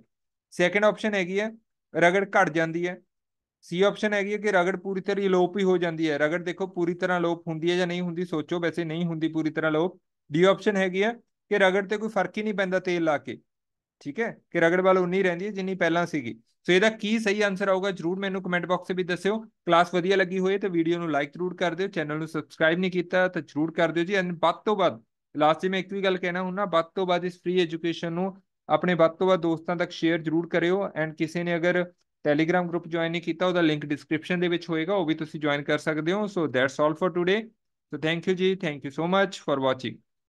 ਸੈਕੰਡ ਆਪਸ਼ਨ ਹੈਗੀ ਹੈ ਰਗੜ ਘਟ ਜਾਂਦੀ ਹੈ ਸੀ ਆਪਸ਼ਨ ਹੈਗੀ ਹੈ ਕਿ ਰਗੜ ਪੂਰੀ ਤਰ੍ਹਾਂ ਲੋਪ ਹੀ ਹੋ ਜਾਂਦੀ ਹੈ ਰਗੜ ਦੇਖੋ ਪੂਰੀ ਤਰ੍ਹਾਂ ਲੋਪ ਹੁੰਦੀ ਹੈ ਜਾਂ ਨਹੀਂ ਹੁੰਦੀ ਸੋਚੋ ਵੈਸੇ ਨਹੀਂ ਹੁੰਦੀ ਪੂਰੀ ਤਰ੍ਹਾਂ ਲੋਪ ਡੀ ਆਪਸ਼ਨ ਹੈਗੀ ਹੈ ਕਿ ਰਗੜ ਤੇ ਕੋਈ ਫਰਕ ਹੀ ਨਹੀਂ ਪੈਂਦਾ ਤੇਲ ਲਾ ਕੇ ਠੀਕ ਹੈ ਕਿ ਰਗੜ ਵਾਲ ਉਨੀ ਰਹਿੰਦੀ ਹੈ ਜਿੰਨੀ ਪਹਿਲਾਂ ਸੀਗੀ ਸੋ ਇਹਦਾ ਕੀ ਸਹੀ ਆਨਸਰ ਆਊਗਾ ਜਰੂਰ ਮੈਨੂੰ ਕਮੈਂਟ ਬਾਕਸ 'ਤੇ ਵੀ ਦੱਸਿਓ ਕਲਾਸ ਵਧੀਆ ਲੱਗੀ ਹੋਏ ਤਾਂ ਵੀਡੀਓ ਨੂੰ ਲਾਈਕ ਜਰੂਰ ਕਰ ਦਿਓ ਚੈਨਲ ਨੂੰ ਸਬਸਕ੍ਰਾਈਬ ਨਹੀਂ ਕੀਤਾ ਤਾਂ ਜਰੂਰ ਕਰ ਦਿਓ ਜੀ ਐਂਡ ਵੱਧ ਤੋਂ ਵੱਧ ਲਾਸਟ ਜੀ ਮੈਂ ਇੱਕ ਵੀ ਗੱਲ ਕਹਿਣਾ ਹੁੰਨਾ ਵੱਧ ਤੋਂ ਵੱਧ ਇਸ ਫ੍ਰੀ ਐਜੂਕੇਸ਼ਨ ਨੂੰ ਆਪਣੇ ਵੱਧ ਤੋਂ ਵੱਧ ਦੋਸਤਾਂ ਤੱਕ ਸ਼ੇਅਰ ਜਰੂਰ ਕਰਿਓ ਐਂਡ ਕਿਸੇ ਨੇ ਅਗਰ ਟੈਲੀਗ੍ਰam ਗਰੁੱਪ ਜੁਆਇਨ ਨਹੀਂ ਕੀਤਾ ਉਹਦਾ ਲਿੰਕ ਡਿਸਕ੍ਰਿਪਸ਼ਨ ਦੇ ਵਿੱਚ ਹੋਏਗਾ ਉਹ ਵੀ ਤੁਸੀਂ ਜੁਆਇਨ ਕਰ ਸਕਦੇ ਹੋ so that's all for today so thank you ਜੀ thank you so much for watching